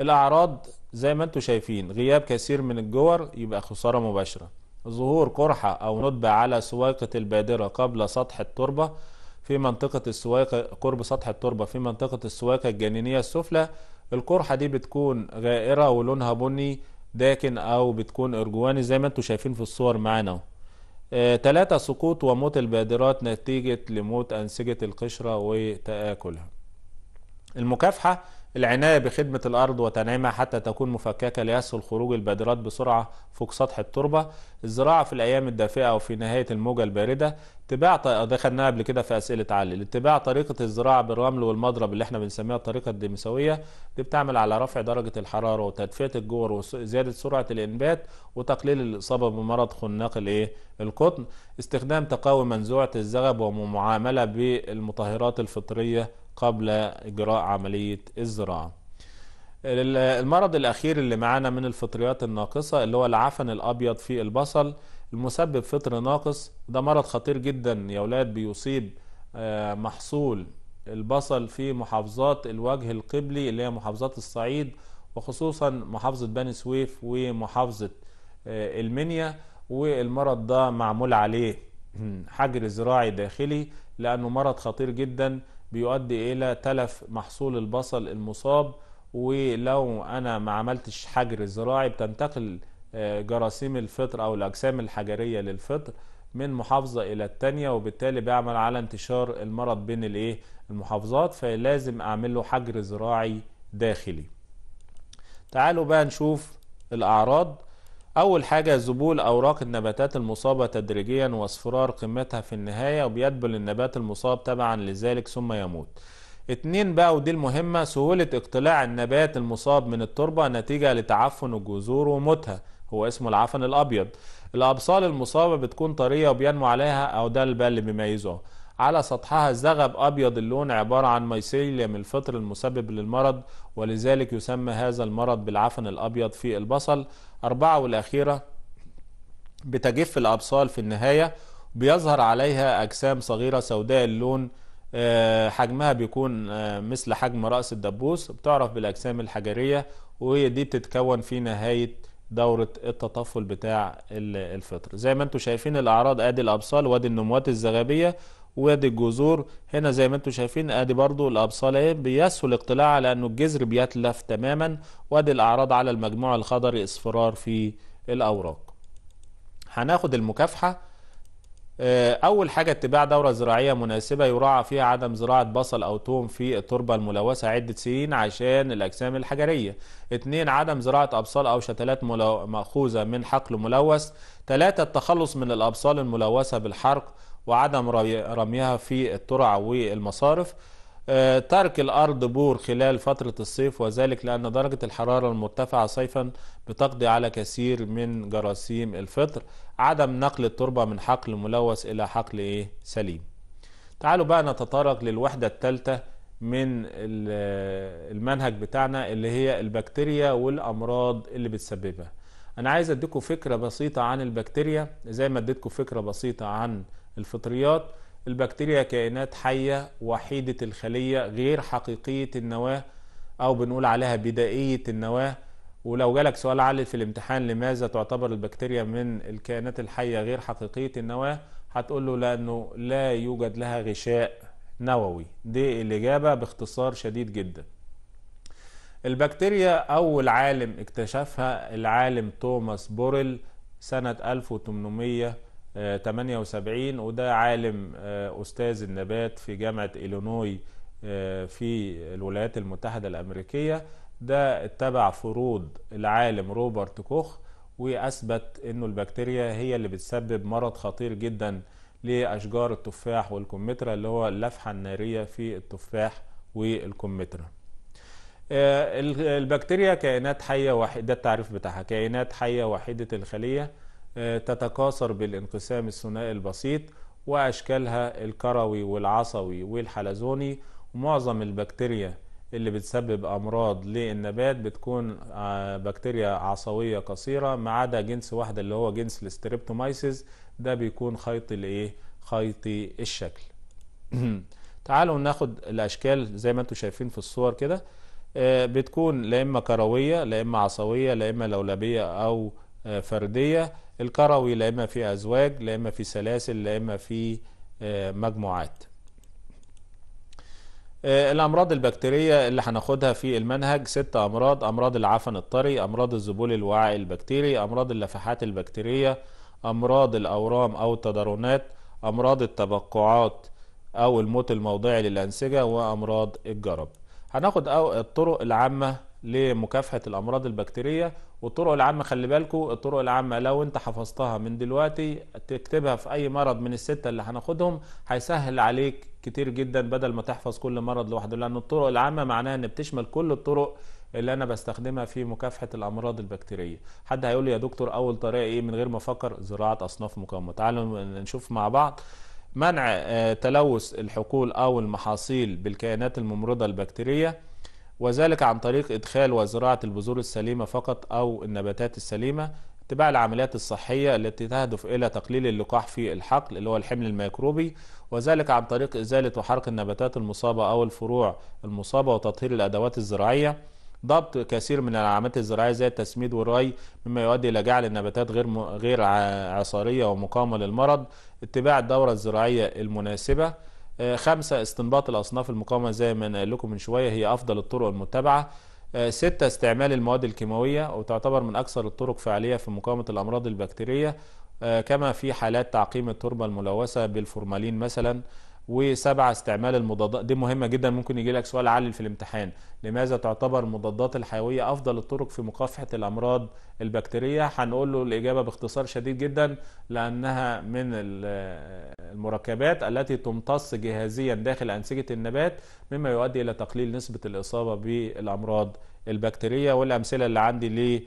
الأعراض زي ما انتم شايفين غياب كثير من الجور يبقى خسارة مباشرة. ظهور قرحة أو ندبة على سويقة البادرة قبل سطح التربة في منطقة السويقة قرب سطح التربة في منطقة السويقة الجنينية السفلى القرحة دي بتكون غائرة ولونها بني داكن او بتكون ارجواني زي ما انتم شايفين في الصور معانا اهو ثلاثة آه، سقوط وموت البادرات نتيجة لموت أنسجة القشرة وتآكلها المكافحة العناية بخدمة الأرض وتنعيمها حتى تكون مفككة ليسهل خروج البادرات بسرعة فوق سطح التربة الزراعة في الأيام الدافئة أو في نهاية الموجة الباردة اتباع دخلناها قبل كده في أسئلة علي اتباع طريقة الزراعة بالرمل والمضرب اللي احنا بنسميها الطريقة الديموساوية دي بتعمل على رفع درجة الحرارة وتدفئة الجور وزيادة سرعة الإنبات وتقليل الإصابة بمرض خناق الإيه القطن استخدام تقاوي منزوعة الزغب ومعاملة بالمطهرات الفطرية قبل إجراء عملية الزراعة المرض الأخير اللي معانا من الفطريات الناقصة اللي هو العفن الأبيض في البصل المسبب فطر ناقص ده مرض خطير جدا يا ولاد بيصيب آه، محصول البصل في محافظات الوجه القبلي اللي هي محافظات الصعيد وخصوصا محافظة بني سويف ومحافظة آه، المنيا والمرض ده معمول عليه حجر زراعي داخلي لأنه مرض خطير جدا بيؤدي الى تلف محصول البصل المصاب ولو انا ما عملتش حجر زراعي بتنتقل آه، جراثيم الفطر او الاجسام الحجريه للفطر من محافظه الى الثانيه وبالتالي بيعمل على انتشار المرض بين الايه المحافظات فلازم اعمل له حجر زراعي داخلي تعالوا بقى نشوف الاعراض أول حاجة ذبول أوراق النباتات المصابة تدريجيا واصفرار قيمتها في النهاية وبيدبل النبات المصاب تبعا لذلك ثم يموت اتنين بقى ودي المهمة سهولة اقتلاع النبات المصاب من التربة نتيجة لتعفن الجذور وموتها هو اسمه العفن الأبيض الأبصال المصابة بتكون طرية وبينمو عليها أو ده اللي بيميزه على سطحها زغب أبيض اللون عبارة عن ميسيليوم الفطر المسبب للمرض ولذلك يسمى هذا المرض بالعفن الأبيض في البصل أربعة والأخيرة بتجف الأبصال في النهاية بيظهر عليها أجسام صغيرة سوداء اللون آه، حجمها بيكون آه، مثل حجم رأس الدبوس بتعرف بالأجسام الحجرية وهي دي بتتكون في نهاية دورة التطفل بتاع الفطر زي ما انتم شايفين الأعراض أدي الأبصال وأدي النموات الزغبية وادي الجذور هنا زي ما انتم شايفين ادي برضو الابصال اهي بيسهل الاقتلاع لانه الجذر بيتلف تماما وادي الاعراض على المجموع الخضري اصفرار في الاوراق هناخد المكافحه آه، أول حاجة اتباع دورة زراعية مناسبة يراعى فيها عدم زراعة بصل أو توم في التربة الملوثة عدة سنين عشان الأجسام الحجرية. اثنين عدم زراعة أبصال أو شتلات ملو... مأخوذة من حقل ملوث. ثلاثه التخلص من الأبصال الملوثة بالحرق وعدم رميها في الترع والمصارف آه، ترك الأرض بور خلال فترة الصيف وذلك لأن درجة الحرارة المرتفعة صيفا بتقضي على كثير من جراثيم الفطر عدم نقل التربة من حقل ملوث إلى حقل إيه سليم تعالوا بقى نتطرق للوحدة الثالثة من المنهج بتاعنا اللي هي البكتيريا والأمراض اللي بتسببها أنا عايز أديكم فكرة بسيطة عن البكتيريا زي ما أديتكم فكرة بسيطة عن الفطريات البكتيريا كائنات حية وحيدة الخلية غير حقيقية النواة أو بنقول عليها بدائية النواة ولو جالك سؤال علي في الامتحان لماذا تعتبر البكتيريا من الكائنات الحية غير حقيقية النواة هتقول له لأنه لا يوجد لها غشاء نووي دي الإجابة باختصار شديد جدا البكتيريا أول عالم اكتشفها العالم توماس بوريل سنة 1800 78 آه، وده عالم آه، أستاذ النبات في جامعة إلينوي آه، في الولايات المتحدة الأمريكية ده اتبع فروض العالم روبرت كوخ وأثبت أنه البكتيريا هي اللي بتسبب مرض خطير جدا لأشجار التفاح والكمثرى اللي هو اللفحة النارية في التفاح والكمثرى البكتيريا كائنات حية وحيدة ده التعريف بتاعها كائنات حية وحيدة الخلية آه، تتكاثر بالانقسام الثنائي البسيط وأشكالها الكروي والعصوي والحلزوني ومعظم البكتيريا اللي بتسبب أمراض للنبات بتكون آه، بكتيريا عصوية قصيرة ما عدا جنس واحدة اللي هو جنس الستريبتومايسيس ده بيكون خيطي الإيه؟ خيطي الشكل. تعالوا ناخد الأشكال زي ما انتم شايفين في الصور كده آه، بتكون لا إما كروية لا إما عصوية لا إما لولبية أو فردية الكروي لا اما في ازواج لا اما في سلاسل لا اما في آه، مجموعات آه، الامراض البكتيريه اللي هناخدها في المنهج ست امراض امراض العفن الطري امراض الذبول الوعائي البكتيري امراض اللفحات البكتيريه امراض الاورام او التدرونات امراض التبقعات او الموت الموضعي للانسجه وامراض الجرب هناخد الطرق العامه لمكافحه الامراض البكتيريه والطرق العامه خلي بالكو الطرق العامه لو انت حفظتها من دلوقتي تكتبها في اي مرض من السته اللي هناخدهم هيسهل عليك كتير جدا بدل ما تحفظ كل مرض لوحده لان الطرق العامه معناها ان بتشمل كل الطرق اللي انا بستخدمها في مكافحه الامراض البكتيريه حد هيقول لي يا دكتور اول طريقه ايه من غير ما افكر زراعه اصناف مقاومه تعالوا نشوف مع بعض منع آه، تلوث الحقول او المحاصيل بالكائنات الممرضه البكتيريه وذلك عن طريق إدخال وزراعة البذور السليمة فقط أو النباتات السليمة اتباع العمليات الصحية التي تهدف إلى تقليل اللقاح في الحقل اللي هو الحمل الميكروبي وذلك عن طريق إزالة وحرق النباتات المصابة أو الفروع المصابة وتطهير الأدوات الزراعية ضبط كثير من العلامات الزراعية زي التسميد والري مما يؤدي إلى جعل النباتات غير غير عصارية ومقاومة للمرض اتباع الدورة الزراعية المناسبة آه، خمسة استنباط الأصناف المقاومة زي ما أنا قال لكم من شوية هي أفضل الطرق المتبعة آه، ستة استعمال المواد الكيماوية وتعتبر من أكثر الطرق فعالية في مقاومة الأمراض البكتيرية آه، كما في حالات تعقيم التربة الملوثة بالفورمالين مثلا وسبعة استعمال المضادات دي مهمة جدا ممكن يجي لك سؤال عالي في الامتحان لماذا تعتبر المضادات الحيوية أفضل الطرق في مكافحة الأمراض البكتيرية هنقول له الإجابة باختصار شديد جدا لأنها من المركبات التي تمتص جهازيا داخل أنسجة النبات مما يؤدي إلى تقليل نسبة الإصابة بالأمراض البكتيرية والأمثلة اللي عندي ليه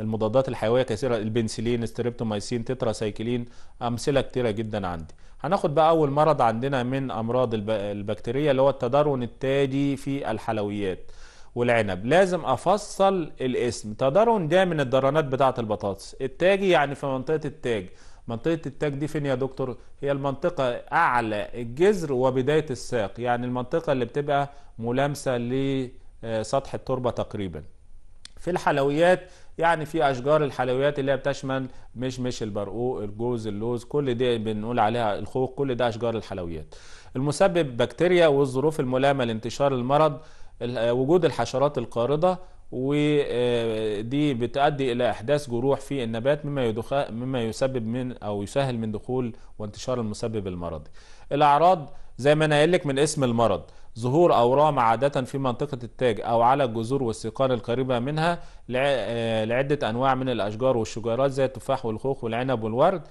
المضادات الحيويه كثيره البنسلين ستريبتومايسين تتراسايكلين امثله كثيره جدا عندي هناخد بقى اول مرض عندنا من امراض البكتيريا اللي هو التدرون التاجي في الحلويات والعنب لازم افصل الاسم تدرون ده من الدرنات بتاعه البطاطس التاجي يعني في منطقه التاج منطقة التاج دي فين يا دكتور؟ هي المنطقة أعلى الجذر وبداية الساق، يعني المنطقة اللي بتبقى ملامسة لسطح آه، التربة تقريبا. في الحلويات يعني في اشجار الحلويات اللي هي بتشمل مشمش البرقوق الجوز اللوز كل دي بنقول عليها الخوخ كل ده اشجار الحلويات المسبب بكتيريا والظروف الملامه لانتشار المرض وجود الحشرات القارضه ودي آه، بتؤدي الى احداث جروح في النبات مما يدخ... مما يسبب من او يسهل من دخول وانتشار المسبب المرضي الاعراض زي ما انا قايل لك من اسم المرض ظهور أورام عادة في منطقة التاج أو على الجذور والسيقان القريبة منها آه، لعدة أنواع من الأشجار والشجيرات زي التفاح والخوخ والعنب والورد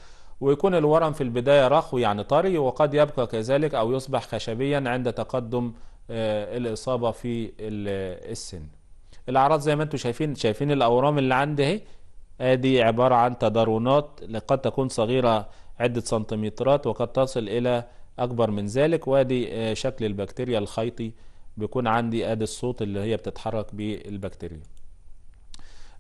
ويكون الورم في البداية رخو يعني طري وقد يبقى كذلك أو يصبح خشبيا عند تقدم آه، الإصابة في السن الأعراض زي ما انتم شايفين شايفين الأورام اللي عندي اهي ادي عبارة عن تدرونات قد تكون صغيرة عدة سنتيمترات وقد تصل إلى اكبر من ذلك وادي آه، شكل البكتيريا الخيطي بيكون عندي ادي الصوت اللي هي بتتحرك بيه البكتيريا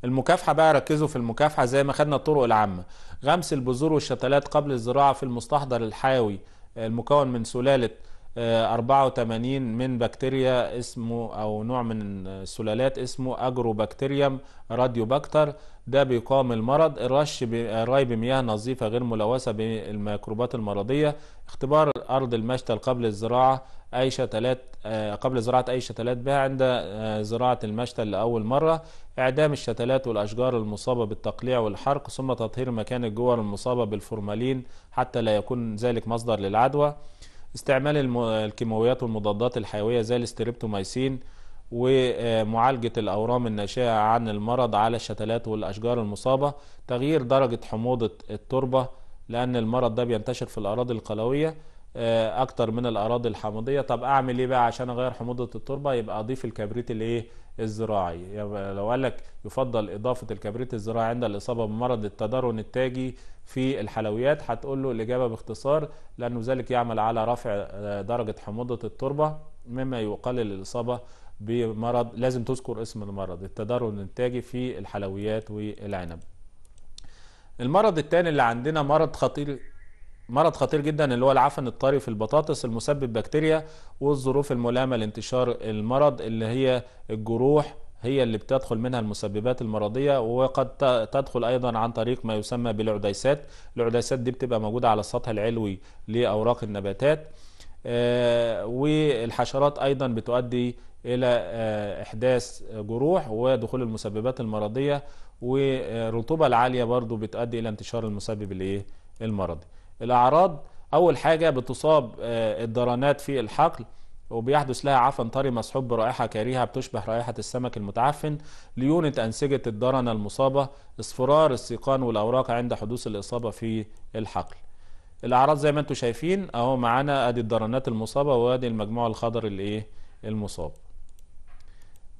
المكافحة بقى ركزوا في المكافحة زي ما خدنا الطرق العامة غمس البذور والشتلات قبل الزراعة في المستحضر الحيوي المكون من سلالة 84 آه، من بكتيريا اسمه أو نوع من السلالات اسمه أجروبكتيريوم بكتر ده بيقاوم المرض الرش الري بمياه نظيفة غير ملوثة بالميكروبات المرضية اختبار أرض المشتل قبل الزراعة أي شتلات آه، قبل زراعة أي شتلات بها عند آه، زراعة المشتل لأول مرة إعدام الشتلات والأشجار المصابة بالتقليع والحرق ثم تطهير مكان الجوار المصابة بالفورمالين حتى لا يكون ذلك مصدر للعدوى استعمال الكيماويات والمضادات الحيوية زي الاستريبتومايسين ومعالجة الأورام الناشئة عن المرض على الشتلات والأشجار المصابة تغيير درجة حموضة التربة لأن المرض ده بينتشر في الأراضي القلوية آه، أكتر من الأراضي الحامضية طب أعمل إيه بقى عشان أغير حموضة التربة يبقى أضيف الكبريت الإيه الزراعي يعني لو قال لك يفضل إضافة الكبريت الزراعي عند الإصابة بمرض التدرن التاجي في الحلويات هتقول له الإجابة باختصار لأنه ذلك يعمل على رفع آه، درجة حموضة التربة مما يقلل الإصابة بمرض لازم تذكر اسم المرض التدرج الانتاجي في الحلويات والعنب المرض الثاني اللي عندنا مرض خطير مرض خطير جدا اللي هو العفن الطري في البطاطس المسبب بكتيريا والظروف الملامة لانتشار المرض اللي هي الجروح هي اللي بتدخل منها المسببات المرضية وقد تدخل أيضا عن طريق ما يسمى بالعديسات العديسات دي بتبقى موجودة على السطح العلوي لأوراق النباتات آه، والحشرات أيضا بتؤدي إلى آه، إحداث جروح ودخول المسببات المرضية والرطوبة العالية برضو بتؤدي إلى انتشار المسبب الايه المرضي الأعراض أول حاجة بتصاب آه، الدرانات في الحقل وبيحدث لها عفن طري مصحوب برائحة كريهة بتشبه رائحة السمك المتعفن ليونة أنسجة الدرنة المصابة اصفرار السيقان والأوراق عند حدوث الإصابة في الحقل الأعراض زي ما انتم شايفين أهو معانا أدي الدرنات المصابة وأدي المجموعة الخضر الإيه المصاب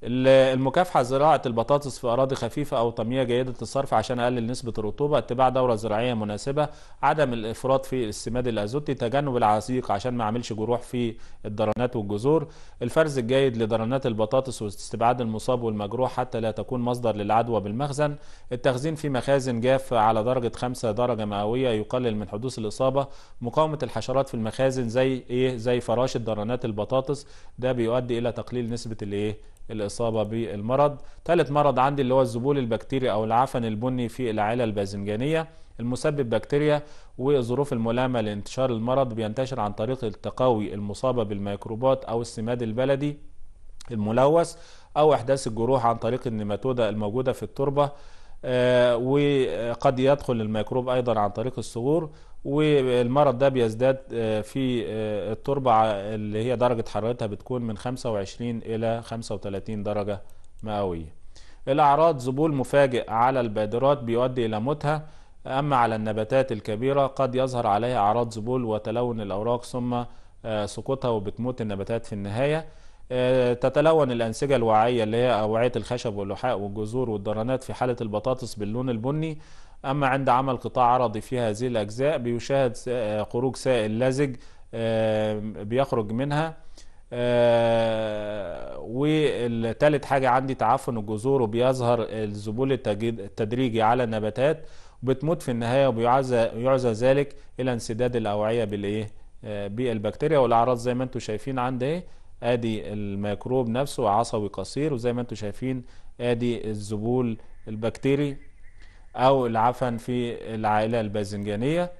المكافحه زراعه البطاطس في اراضي خفيفه او طميه جيده الصرف عشان اقلل نسبه الرطوبه اتباع دوره زراعيه مناسبه عدم الافراط في السماد الازوتي تجنب العصيق عشان ما اعملش جروح في الدرنات والجذور الفرز الجيد لدرنات البطاطس واستبعاد المصاب والمجروح حتى لا تكون مصدر للعدوى بالمخزن التخزين في مخازن جافه على درجه 5 درجه مئويه يقلل من حدوث الاصابه مقاومه الحشرات في المخازن زي ايه زي فراشه درنات البطاطس ده بيؤدي الى تقليل نسبه الايه الإصابة بالمرض ثالث مرض عندي اللي هو الذبول البكتيري أو العفن البني في العيله الباذنجانية المسبب بكتيريا والظروف الملامة لانتشار المرض بينتشر عن طريق التقاوي المصابة بالميكروبات أو السماد البلدي الملوث أو إحداث الجروح عن طريق النماتودة الموجودة في التربة آه، وقد يدخل الميكروب أيضا عن طريق الصغور والمرض ده بيزداد آه، في آه، التربة اللي هي درجة حرارتها بتكون من 25 إلى 35 درجة مئوية الأعراض ذبول مفاجئ على البادرات بيؤدي إلى موتها أما على النباتات الكبيرة قد يظهر عليها أعراض ذبول وتلون الأوراق ثم آه، سقوطها وبتموت النباتات في النهاية تتلون الأنسجة الوعية اللي هي أوعية الخشب واللحاء والجذور والدرانات في حالة البطاطس باللون البني أما عند عمل قطاع عرضي في هذه الأجزاء بيشاهد خروج آه، سائل لزج آه، بيخرج منها آه، والتالت حاجة عندي تعفن الجذور وبيظهر الذبول التدريجي على النباتات وبتموت في النهاية وبيعزى ذلك إلى انسداد الأوعية بالإيه بالبكتيريا والأعراض زي ما انتم شايفين عندي إيه آدي الميكروب نفسه عصبي قصير وزي ما انتم شايفين آدي الذبول البكتيري او العفن في العائلة الباذنجانية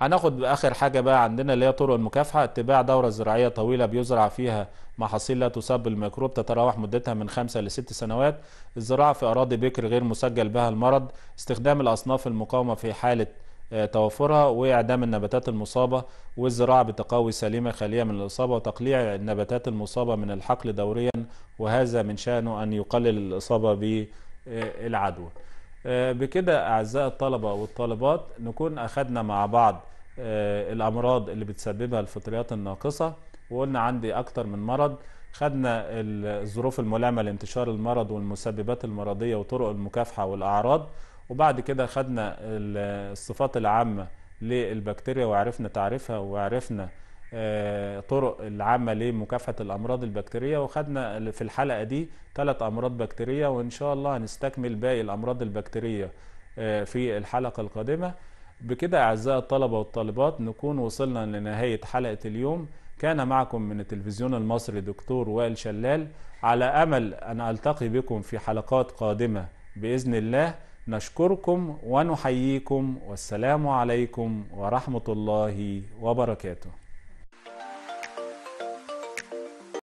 هناخد باخر حاجة بقى عندنا اللي هي طرق المكافحة اتباع دورة زراعية طويلة بيزرع فيها محاصيل لا تصاب بالميكروب تتراوح مدتها من خمسة لست سنوات الزراعة في اراضي بكر غير مسجل بها المرض استخدام الاصناف المقاومة في حالة آه، توفرها وإعدام النباتات المصابة والزراعة بتقوي سليمة خالية من الإصابة وتقليع النباتات المصابة من الحقل دوريا وهذا من شأنه أن يقلل الإصابة بالعدوى آه، بكده أعزائي الطلبة والطالبات نكون أخدنا مع بعض آه، الأمراض اللي بتسببها الفطريات الناقصة وقلنا عندي أكتر من مرض خدنا الظروف الملامة لانتشار المرض والمسببات المرضية وطرق المكافحة والأعراض وبعد كده خدنا الصفات العامة للبكتيريا وعرفنا تعريفها وعرفنا آه، طرق العامة لمكافحة الأمراض البكتيرية وخدنا في الحلقة دي ثلاث أمراض بكتيرية وإن شاء الله هنستكمل باقي الأمراض البكتيرية آه، في الحلقة القادمة بكده أعزائي الطلبة والطالبات نكون وصلنا لنهاية حلقة اليوم كان معكم من التلفزيون المصري دكتور وائل شلال على أمل أن ألتقي بكم في حلقات قادمة بإذن الله نشكركم ونحييكم والسلام عليكم ورحمة الله وبركاته